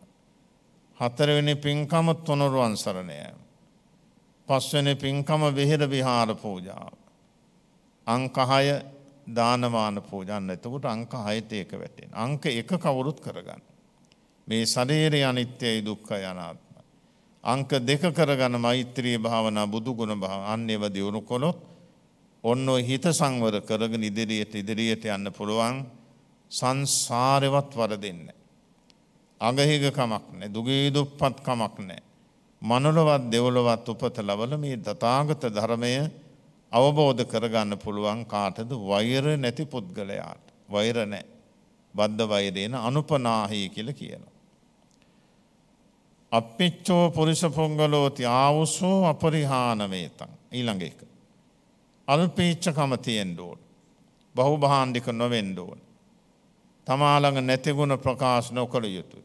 හතරවෙනි පින්කම තුනුරුවන් සරණ යාම. පස්වෙනි පින්කම විහෙර විහාර පූජාව. අංක 6 දානමාන පූජන්න. එතකොට අංක 6ට එක වැටෙන. අංක 1 කවුරුත් කරගන්න. මේ ශරීරය අනිත්‍යයි දුක්ඛයි අනාත්මයි. අංක 2 කරගන්න මෛත්‍රී භාවනා බුදු ගුණ භාව අන්නේව දියුණු කළොත් ඔන්න හිත සංවර කරගෙන ඉදිරියට ඉදිරියට යන්න පුළුවන්. සංසාරෙවත් වරදින්න. අගහිගකමක් නෑ දුගේ දුප්පත් කමක් නෑ. මනුලවත් දෙවලවත් උපත ලබල මේ දතාගත ධර්මය අවබෝධ කරගන්න පුළුවන් කාටද වෛර නැති පුද්ගලයාට. වෛර නෑ. බද්ධ වෛරේන අනුපනාහි කියල කියනවා. අපිච්චෝ පුරිස පුංගලෝති ආවුසෝ අපරිහානවේතන් ඊළඟ එක. අල්පීච්චකම තියෙන්ඩෝඩ. බහු භාණ්ඩික නොවෙන්ඩෝඩ. තමාළඟ නැතිගුණ ප්‍රකාශ නොකළ යුතු.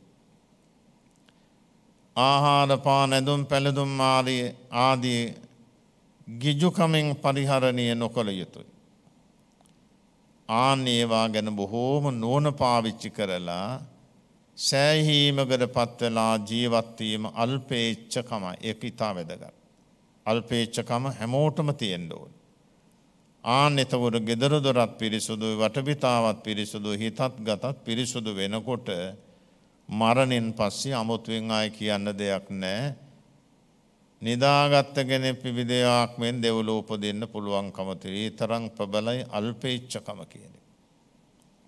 ආහාර පා නැදුම් පැළදුම් ආදිය ආදී ගිජුකමින් පරිහරණය නොකළ යුතුයි. ආන ඒවා ගැන බොහෝම නෝන පාවිච්චි කරලා සෑහීමකට පත්වලා ජීවත්වීම අල්පේච්චකම එක ඉතා වැදගත්. අල්පේච්චකම හැමෝටම තියෙන්ඩෝන්. ආන එතකොට ගෙදරදොරත් පිරිසුදුයි වටපිතාවත් පිරිසුදු හිතත් ගතත් පිරිසුදු වෙනකොට මරණින් පස්සේ අමුතුවෙන් ආය කියන්න දෙයක් නෑ. නිදාගත්ත කෙනෙ පිවිදයක් මෙෙන් දෙවලෝප දෙන්න පුළුවන්කමතිරී තරං ප්‍රබලයි අල්පේච්චකම කියන.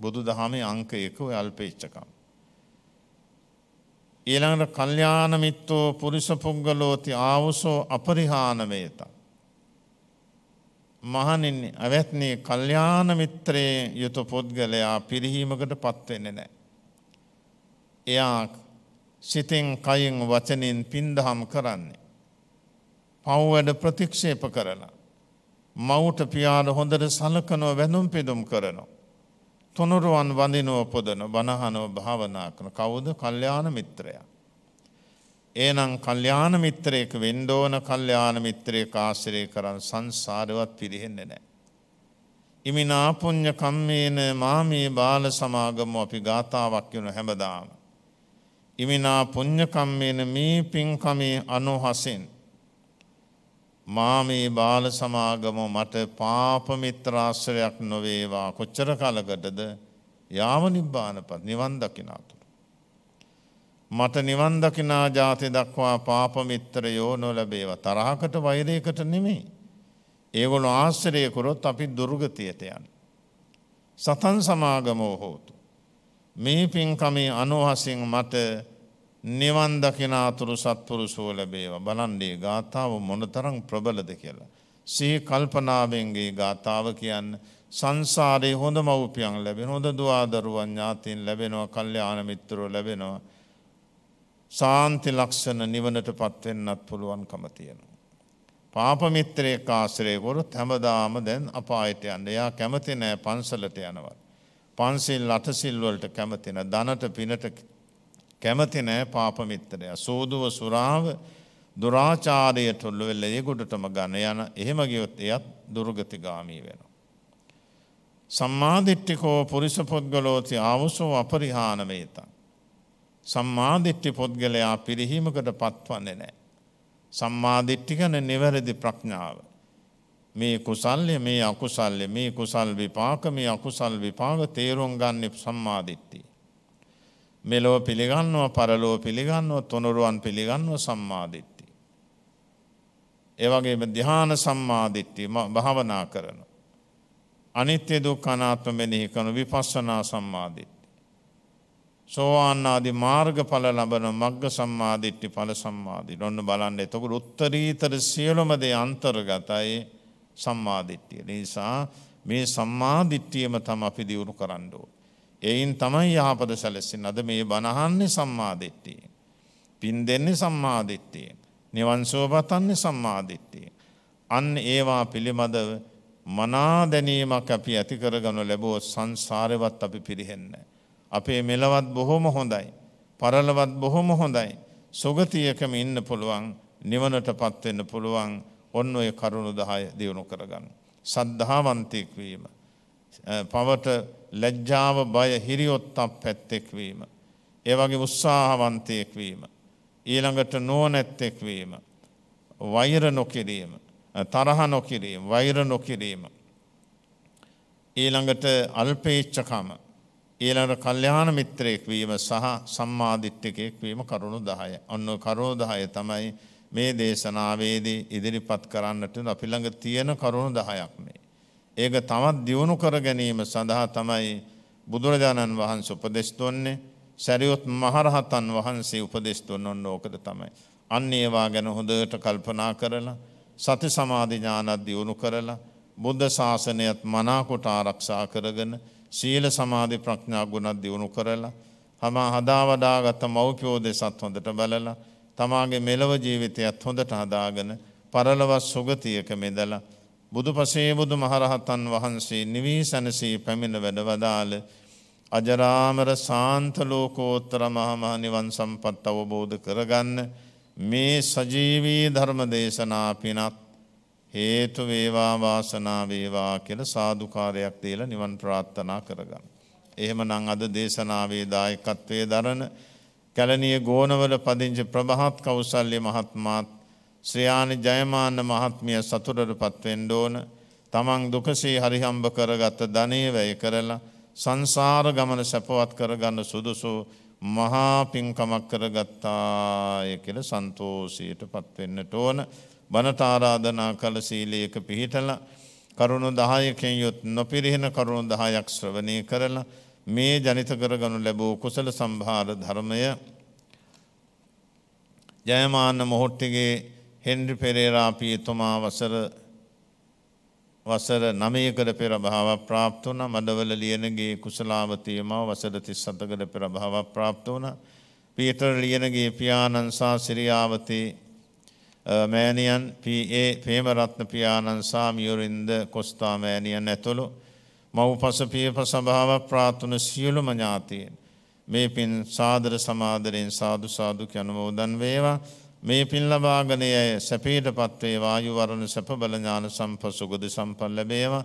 බුදු දහමේ අංක එක ඔය අල්පේච්චකම්. ඊළඟට කල්්‍යාන මිත්තෝ පුරිස පුංගලෝති ආවුසෝ අපරිහානවේතා. මහණෙනි අවැත්නී කල්යාණ මිත්‍රයේ යුතු පුද්ගලයා පිරිහීමකට පත් වෙන්නේ නැහැ. එයා සිතෙන් කයෙන් වචනෙන් පින්දහම් කරන්නේ. පව් වැඩ ප්‍රතික්ෂේප කරලා මව්ට පියාට හොඳට සලකනවා වැඳුම් පිදුම් කරනවා. තුනුරුවන් වඳිනව පොදන බණහනව භාවනා කරන කවුද? කල්යාණ මිත්‍රයා. එහෙනම් කල්යාණ මිත්‍රයෙක් වෙන්න ඕන කල්යාණ මිත්‍රයෙක් ආශ්‍රය කරන් සංසාරවත් පිරෙන්නේ නැහැ. ඉමිනා පුඤ්ඤ කම්මේන මාමේ බාල සමාගම අපි ගාතාවක් කියන හැමදාම. ඉමිනා පුඤ්ඤ කම්මේන මේ පින්කමේ අනුහසෙන් මාමේ බාල සමාගම මට පාප මිත්‍රාශ්‍රයක් නොවේවා කොච්චර කලකටද යාව නිබ්බානපත් නිවන් දකිනාතු මට නිවන් දකිනා ජාති දක්වා පාපමිත්‍රයෝ නොලැබේවා. තරහකට වෛරයකට නෙමේ. ඒගොල්ලෝ ආශ්‍රය කරොත් අපි දුර්ගතියට යන. සතන් සමාගමෝ හෝතු. මේ පින්කමේ අනුහසින් මට නිවන් දකිනාතුරු සත්පුරුෂෝ ලැබේවා. බලන්නේ ගාථාව මොනතරම් ප්‍රබලද කියලා. සිහි කල්පනාවෙන්ගේ ගාථාව කියන්න සංසාරයේ හොඳ මව්පියන් ලැබෙන හොඳ දුවාදරුවන් ඥාතීන් ලැබෙනවා කල්යාණ මිත්‍රෝ ලැබෙනවා සාන්ති ලක්ෂණ නිවනට පත්වෙන්නත් පුළුවන්කම තියෙනවා. පාපමිත්‍රයේ කාශ්‍රයකොරු හැමදාම දැන් අපායට යන්න එයා කැමති නෑ පන්සලට යනවත්. පන්සිල් අටසිල්වලට කැමතින දනට පිනට කැමති නෑ පාපමිත්‍රය සූදුව සුරාව දුරාචාරය ටොල්ලු වෙල්ල ඒකුටටම ගණ යන එහෙම ගියොත් එයත් දුර්ගති ගාමී වෙන. සම්මාධිට්ටිකෝ පුරිස පොද්ගලෝති අවුසෝ අපරිහානවේතන්. සම්මාධිට්ටි පුද්ගලයා පිරිහීමකට පත්වන්නේ නෑ. සම්මාධිට්ටිකන නිවැරදි ප්‍රඥාව. මේ කුසල්ය මේ අකුසල්ය මේ කුසල් විපාක මේ අකුසල් විපාග තේරුම් ගන්න සම්මාධිට්ටි. මෙලොව පිළිගන්නව පරලෝ පිළිගන්නව තොනරුවන් පිළිගන්නව සම්මාධිට්ටි. ඒවගේ ධ්‍යාන සම්මාධිට්ටි භාවනා කරන. අනිත්‍ය දුක් අනාත්ම මෙනෙහි කරන විපස්සනා සම්මාධිට්ටි. සෝවාන් ආදී මාර්ගඵල ලබන මග්ග සම්මාදිට්ඨි ඵල සම්මාදිට්ඨි. ඔන්න බලන්න එතකොට උත්තරීතර සියලුම දේ අන්තර්ගතයි සම්මාදිට්ඨිය. නිසා මේ සම්මාදිට්ඨියම තම අපි දියුණු කරන්න එයින් තමයි යහපත සැලසෙන්නේ. අද මේ බණහන්නේ සම්මාදිට්ඨිය. පින් දෙන්නේ සම්මාදිට්ඨිය. නිවන් සුවපතන්නේ සම්මාදිට්ඨිය. අන්න ඒවා පිළිබඳව මනා දැනීමක් අපි ඇති කරගනු ලැබුවොත් සංසාරෙවත් අපි පිරිහෙන්නේ නැහැ. අපේ මෙලවත් බොහොම හොඳයි. පරලවත් බොහොම හොඳයි. සුගතියකම ඉන්න පුළුවන් නිවනට පත්වෙන්න පුළුවන් ඔන්න ඔය කරුණු දහය දියුණු කරගන්න. සද්ධාවන්තයෙක් වීම. පවට ලැජ්ජාව බය හිරියොත්තක් පැත්තෙක් වීම. ඒවගේ උත්සාහවන්තයෙක් වීම. ඊළඟට නෝනැත්තෙක් වීම. වෛර නොකිරීම. තරහ නොකිරීම වෛර නොකිරීම. ඊළඟට අල්පේච්චකම ඊළඟට කල්යාණ මිත්‍රයෙක් වීම සහ සම්මාදිට්ඨිකයෙක් වීම කරුණු 10යි. ඔන්න කරුණු 10 තමයි මේ දේශනාවේදී ඉදිරිපත් කරන්නට අපි ළඟ තියෙන කරුණු 10ක් මේ. ඒක තවත් දියුණු කර ගැනීම සඳහා තමයි බුදුරජාණන් වහන්සේ උපදෙස් දුන්නේ. සරියොත් මහරහතන් වහන්සේ උපදෙස් දුන්න ඔන්න ඕකද තමයි. අන්න ඒවා ගැන හොඳට කල්පනා කරලා සති සමාධි ඥානත් දියුණු කරලා බුද්ධ ශාසනයත් මනාකොට ආරක්ෂා කරගෙන ශීල සමාධි ප්‍රඥා ගුණත් දියුණු කරලා තමා හදා වඩාගත මව්පියෝ දෙසත් හොඳට බලලා තමාගේ මෙලව ජීවිතයත් හොඳට හදාගෙන පරලොව සුගතියක මෙදලා බුදුපසේ බුදු මහරහතන් වහන්සේ නිවී සැනසී පැමිණ වැඩවදාළ අජරාමර සාන්ත ලෝකෝත්තර මහා නිවන් සම්පත් අවබෝධ කරගන්න මේ සජීවී ධර්ම දේශනා පිනත් හේතු වේවා වාසනා වේවා කියලා සාදුකාරයක් දීලා නිවන් ප්‍රාර්ථනා කරගන්න. එහෙමනම් අද දේශනාවේ දායකත්වයේ දරන කැලණිය ගෝනවල පදිංචි ප්‍රභාත් කෞසල්‍ය මහත්මාත් ශ්‍රයානි ජයමාන මහත්මිය සතුටටපත් වෙන්න ඕන. තමන් දුකසේ හරිහම්බ කරගත් ධනෙ වැය කරලා සංසාර ගමන සැපවත් කරගන්න සුදුසු මහා පින්කමක් කරගත්තාය කියලා සන්තෝෂයටපත් වෙන්නට ඕන. බණට ආරාධනා කළ සීලයක පිහිටල කරුණු දහයකෙන් යුත් නොපිරිහෙන කරුණු දහයක් ශ්‍රවණය කරලා මේ ජනිත කරගනු ලැබූ කුසල සම්භාර ධර්මය ජයමාන්න මොහොට්ටිගේ හෙන්ඩි පෙරේරාපියතුමා වසර වසර නමයකට පෙර භාව ප්‍රාප්ත වන මඩවල ලියනගේ කුසලාවතියම වසර තිස් සතකට පෙර භාව ප්‍රාප්ත වන පීටර් ලියනගේ පියාණන්සා සිරියාවතේ මෑණියන් පී.ඒ. ප්‍රේමරත්න පියාණන් සාමියුරින්ද කොස්තා මෑණියන් ඇතුළු මව්පස පියපස සභාව ප්‍රාර්ථන සියලුම ඥාතීන් මේ පින් සාදර සමාදරෙන් සාදු සාදු කියනුමෝදන් වේවා මේ පින් ලබාගෙන යැයි සැපීටපත් වේවා ආයු වරණ සැප බල ඥාන සම්පසුගද සම්පන්න ලැබේවා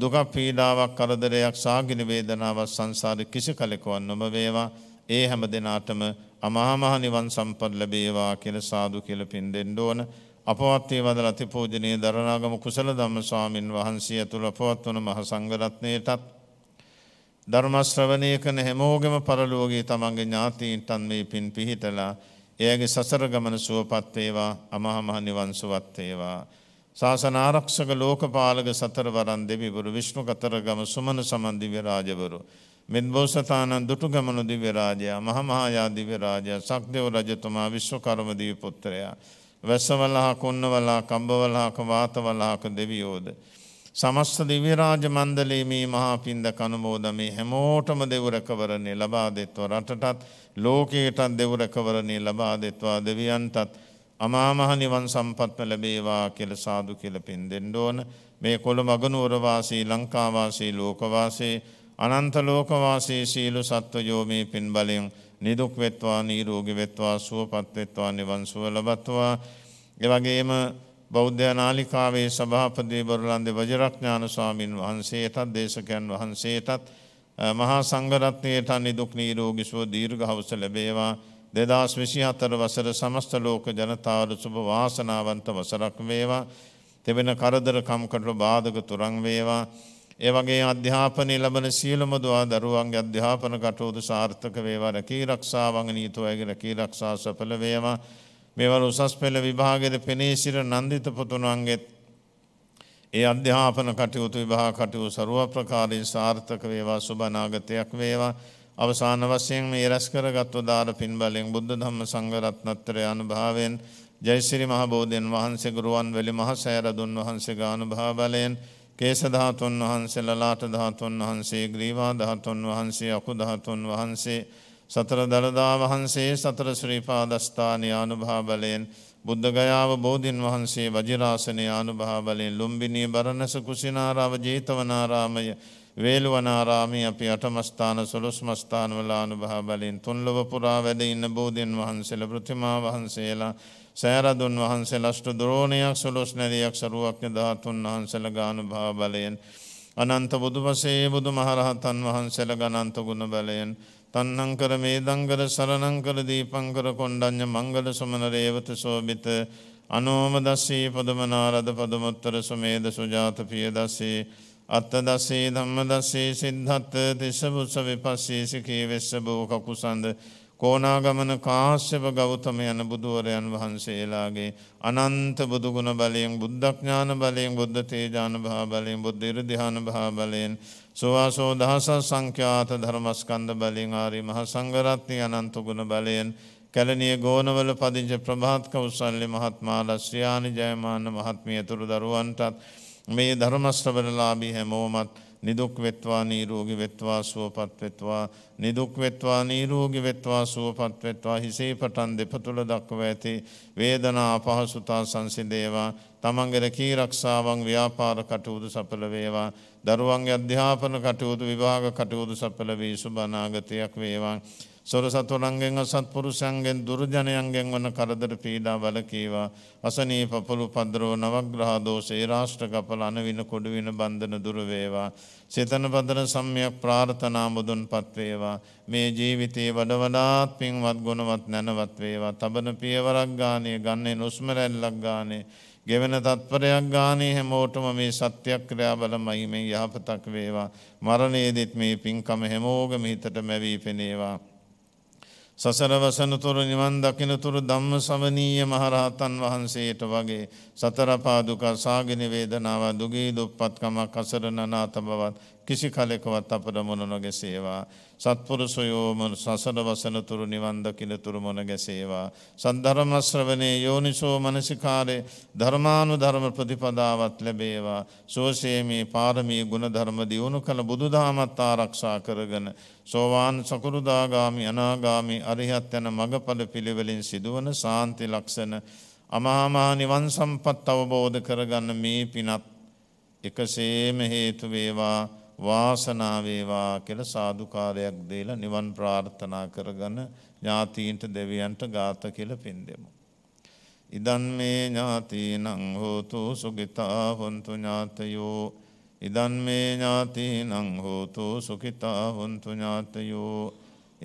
දුක පීඩාවක් කරදරයක් සාගිනි වේදනාවක් සංසාරේ කිසි කලකවන් නොම වේවා ඒ හැම දෙනාටම අමාමහ නිවන් සම්පත් ලැබේවා කියලා සාදු කියලා පින් දෙන්න ඕන. අපවත් වේවද අතිපූජනීය දරණාගම කුසල ධම්ම ස්වාමින් වහන්සේ ඇතුළු අපවත් වන මහ සංඝ රත්නයටත් ධර්ම ශ්‍රවණය කරන හැමෝගෙම පරලෝකයේ තමන්ගේ ඥාතීන්ටන් මේ පින් පිහිටලා එයාගේ සසර ගමන සුවපත් වේවා අමහා මහ නිවන් සුවත් වේවා ශාසන ආරක්ෂක ලෝකපාලක සතර වරන් දෙවිවරු විෂ්ණු කතරගම සුමන සමන් දිව්‍ය රාජවරු මෙද්බෝසතානන් දුටුගමනු දිව්‍ය රාජයා මහමහායා දිව්‍ය රාජයා සක්දෙව රජතුමා විශ්වකර්ම දිව්‍ය පුත්‍රයා වැස්සවලහා කොන්නවලහා කම්බවලහාක වාතවලහාක දෙවියෝද සමස්ත දිවිරාජ මණ්ඩලයේ මේ මහා පින්ද කනුමෝදමේ හැමෝටම දෙවරකවරණේ ලබා දෙත්වා රටටත් ලෝකයටත් දෙවරකවරණේ ලබා දෙත්වා දෙවියන්ටත් අමා මහ නිවන් සම්පත්ම ලැබේවා කියලා සාදු කියලා පින් දෙන්න ඕන මේ කොළඹ ගනුවර වාසී ලංකා වාසී ලෝක වාසී අනන්ත ලෝකවාසී සීලු සත්වයෝ මේ පින් බලෙන් නිදුක් වෙත්වා නිරෝගී වෙත්වා සුවපත් වෙත්වා නිවන් සුව ලබත්වා ඒ වගේම බෞද්ධ නාලිකාවේ සභාපති බරුලන්දේ වජිරඥාන ස්වාමින් වහන්සේටත් දේශකයන් වහන්සේටත් මහා සංඝරත්නයට නිදුක් නිරෝගී සුව දීර්ඝවස ලැබේවා 2024 වසර සමස්ත ලෝක ජනතාවට සුබ වාසනාවන්ත වසරක් වේවා තෙවෙන කරදර කම්කට බාධක තුරන් වේවා ඒ වගේ අධ්‍යාපනය ලබන සියලුම දවා දරුවන්ගේ අධ්‍යාපන කටයුතු සාර්ථක වේවා රැකී රක්ෂාවන් නීතුවයගේ රැකී රක්ෂා සඵල වේවා මෙවර උසස් පෙළ විභාගයේ පෙනී සිට නන්දිත පුතුණන්ගේ ඒ අධ්‍යාපන කටයුතු විභාග කටයුතු ਸਰව ප්‍රකාරයෙන් සාර්ථක වේවා සුබ අනාගතයක් වේවා අවසාන වශයෙන් මේ රැස් කරගත් උදාර පින් බලෙන් බුද්ධ ධම්ම සංඝ රත්නත්‍රය අනුභවයෙන් ජයසිරි මහ බෝධින් වහන්සේ ගුරුවන් වැලි මහ සෑරදුන් වහන්සේගේ අනුභව බලයෙන් කේසධාතුන් වහන්සේ ලලාට ධාතුන් වහන්සේ ග්‍රීවා ධාතුන් වහන්සේ අකු ධාතුන් වහන්සේ සතර දළදා වහන්සේ සතර ශ්‍රීපාදස්ථානය අනුභාබලයෙන් බුද්ධගයාව බෝධීන් වහන්සේ වජිරාසනය අනුභාවලින් ලුම්බිනී බරණස කුසිනාරාව ජීතවනාරාමය වේළුවනාරාමී අපි අටමස්ථාන සුළුස්මස්ථානවල අනුභාවලින් තුන්ලොව පුරා වැඩ ඉන්න බෝධීන් වහන්සේල ප්‍රතිමා වහන්සේලා සෑරදුන් වහන්සේ ලෂ්ට ද්‍රෝණයක් සුළුස් නැදියක් සරුවක්්‍ය ධාතුන් වහන්සල ගානු භාබලයෙන්. අනන්ත බුදුපසේ බුදු මහරහතන් වහන්සේල ගනන්ත ගුණ බලයෙන් තන්නංකර මේදංගර සරණංකර දීපංකර කොණ්ඩඤ්ඤ මංගල සුමන රේවත සෝබිත අනෝම දස්සී පදමනාරද පදමුත්තර සුමේද සුජාත පිය දස්සී අත්ත දස්සී ධම්ම දස්සී සිද්ධාත්ථ තිස්ස බුස්ස විපස්සී සිකී වෙස්ස බෝ කකුසඳ කෝනාගමන කාශ්‍යප ගෞතම යන බුදුවරයන් වහන්සේලාගේ අනන්ත බුදුගුණ බලයෙන් බුද්ධඥාන බලයෙන් බුද්ධ තේජාන භා බලයෙන් බුද්ධිර දිහාන භා බලයෙන් සුවාසෝ දහස සංඛ්‍යාත ධර්මස්කන්ධ බලයෙන් ආරි මහ සංඝරත්නය අනන්ත ගුණ බලයෙන් කැලනිය ගෝනවල පදිංච ප්‍රභාත් කෞසල්‍ය මහත්මාලා ශ්‍රියානි ජයමාන මහත්මිය තුරු දරුවන්ටත් මේ ධර්මශ්‍රවණලාභී හැමෝමත් නිදුක් වෙත්වා නීරෝගි වෙත්වා සුවපත් වෙත්වා නිදුක් වෙත්වා නීරෝගි වෙත්වා සුවපත් වෙත්වා හිසේ පටන් දෙපතුල දක්ව ඇති වේදනා පහසුතා සංසිඳේවා තමන්ගේ රැකී රක්ෂාවන් ව්‍යාපාර කටයුතු සඵල වේවා දරුවන්ගේ අධ්‍යාපන කටයුතු විභාග කටයුතු සඵල වී සුබ අනාගතයක් වේවා සොර සතුරන්ගෙන් අසත්පුරුෂයන්ගෙන් දුර්ජනයන්ගෙන් වන කරදර පීඩා වලකීවා අසනී පපොළු පද්‍රෝ නවග්‍රහදෝසේ රාෂ්ට්‍රකපල අනවින කොඩුවින බන්ධන දුරවේවා. සිතන පදර සම්යක් ප්‍රාර්ථනා මුදුන් පත්වේවා. මේ ජීවිතයේ වඩවඩාත් පින්වත් ගුණවත් නැනවත්වේවා. තබන පියවරක් ගානය ගන්නේ නුස්මරැල්ලක් ගානේ. ගෙවෙන තත්පරයක් ගානේ හැමෝටම මේ සත්‍යක්‍රියා බල මහිමෙන් යහපතක් වේවා මරණයේදීත් මේ පින්කම හැමෝගම හිතට මැවී පෙනේවා සසර වසනතුරු නිවන් දකිනතුරු ධම්ම සවනීය මහරහතන් වහන්සේට වගේ සතරපාදුක සාගෙන වේදනාව දුගී දුප්පත්කම කසරණනාත බවත් කිසි කලෙකවත් අපට මොන නොගැසේවා සත්පුරුෂයෝම සසර වසන තුරු නිවන් දකින තුරු මොන ගැසේවා සද්ධර්ම ශ්‍රවණේ යෝනිසෝ මනසිකාරේ ධර්මානුධර්ම ප්‍රතිපදාවත් ලැබේවා සෝසේ මේ පාරමී ගුණ ධර්ම දියුණු කළ බුදුදහමත් ආරක්ෂා කරගෙන සෝවාන් සකුරුදාගාමි අනාගාමි අරිහත් යන මඟඵල පිළිවෙලින් සිදුවන සාන්ති ලක්ෂණ අමාමා නිවන් සම්පත් අවබෝධ කරගන්න මේ පිනත් එකසේම හේතු වේවා වාසනාව වේවා කියලා සාදුකාරයක් දීලා නිවන් ප්‍රාර්ථනා කරගෙන ඥාතීන්ට දෙවියන්ට ගාත කියලා පින් දෙමු. ඉදන් මේ ඥාතිනං හෝතු සුගිතා හොන්තු ඥාතයෝ ඉදන් මේ ඥාතිනං හෝතු සුකිතා හොන්තු ඥාතයෝ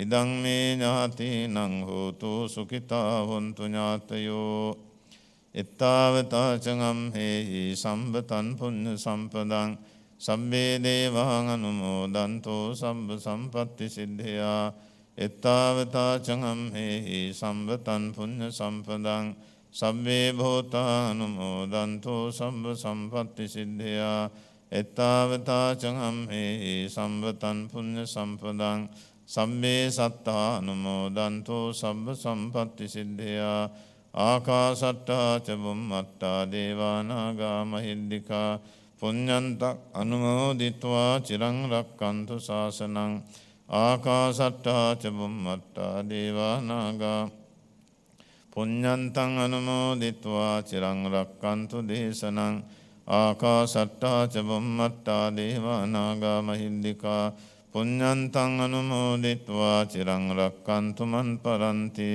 ඉදන් මේ ඥාතිනං හෝතු සුකිතා හොන්තු ඥාතයෝ එත්තාවතාචගම්හෙහි සම්බතන් පුන්න සම්පදං සම්බේදේවාං අනුමෝදන්තෝ සම්බ සම්පත්ති සිද්ධයා එත්තාවතාචගම්හෙහි සම්බතන් පුන්න සම්පදං සබ්වේ භෝතානුමෝදන්තෝ සම්බ සම්පත්ති සිද්ධයා එත්තාවතාචගම්හෙහි සම්බතන් පුන්න සම්පදං සම්බේ සත්තා අනුමෝදන්තෝ සබ්බ සම්පත්ති සිද්ධයා ආකාසට්ටා චබුම්මට්ටා දේවානාගා මහිද්දිකා පුඤ්ඤන්තක් අනුමෝදිත්වා චිරං රක්칸තු ශාසනං ආකාසට්ටා චබුම්මට්ටා දේවානාගා පුඤ්ඤන්තං අනුමෝදිත්වා චිරං රක්칸තු දේශනං ආකාසට්ටා චබුම්මට්ටා දේවානාගා මහිද්දිකා පුඤ්ඤන්තං අනුමෝදිත්වා චිරං රක්칸තු මන් පරන්ති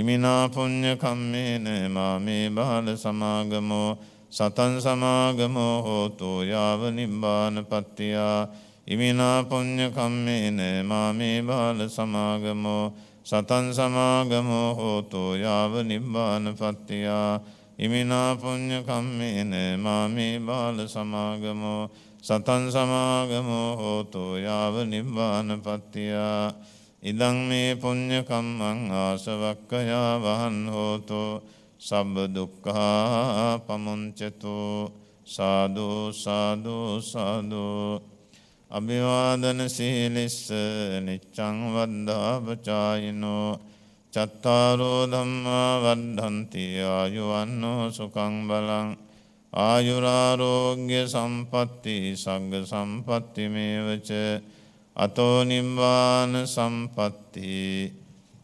ඉමිනාපුං්ඥ කම්මේන මාමේ බාල සමාගමෝ සතන් සමාගමෝ හෝතු යාව නිම්බාන පත්තියා ඉමිනාපුං්ඥ කම්මේන මාමේ බාල සමාගමෝ සතන් සමාගමෝ හෝතු යාව නිබ්බාන පත්තියා ඉමිනාපුං්ඥ කම්මේන මාමේ බාල සමාගමෝ සතන් සමාගමෝ හෝතු යාව නිබ්බාන පත්තියා ඉදං මේ පුඤ්ඤ කම්මං ආසවක්ඛයා වහන් හෝතු සබ්බ දුක්ඛා පමුංචතු සාදු සාදු සාදු අභිවාදන සීලිස්ස නිච්ඡං වද්ධාපචායිනෝ චත්තාරෝ ධම්මා වද්ධන්ති ආයුවන්නෝ සුඛං බලං ආයුරාෝග්‍ය සම්පatti සංඝ සම්පatti මේවච අතෝනිම්වාන සම්පත්ති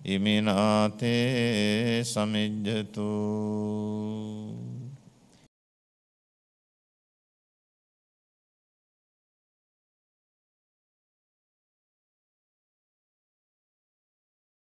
ඉමිනාතේ සමිජ්ජතුූ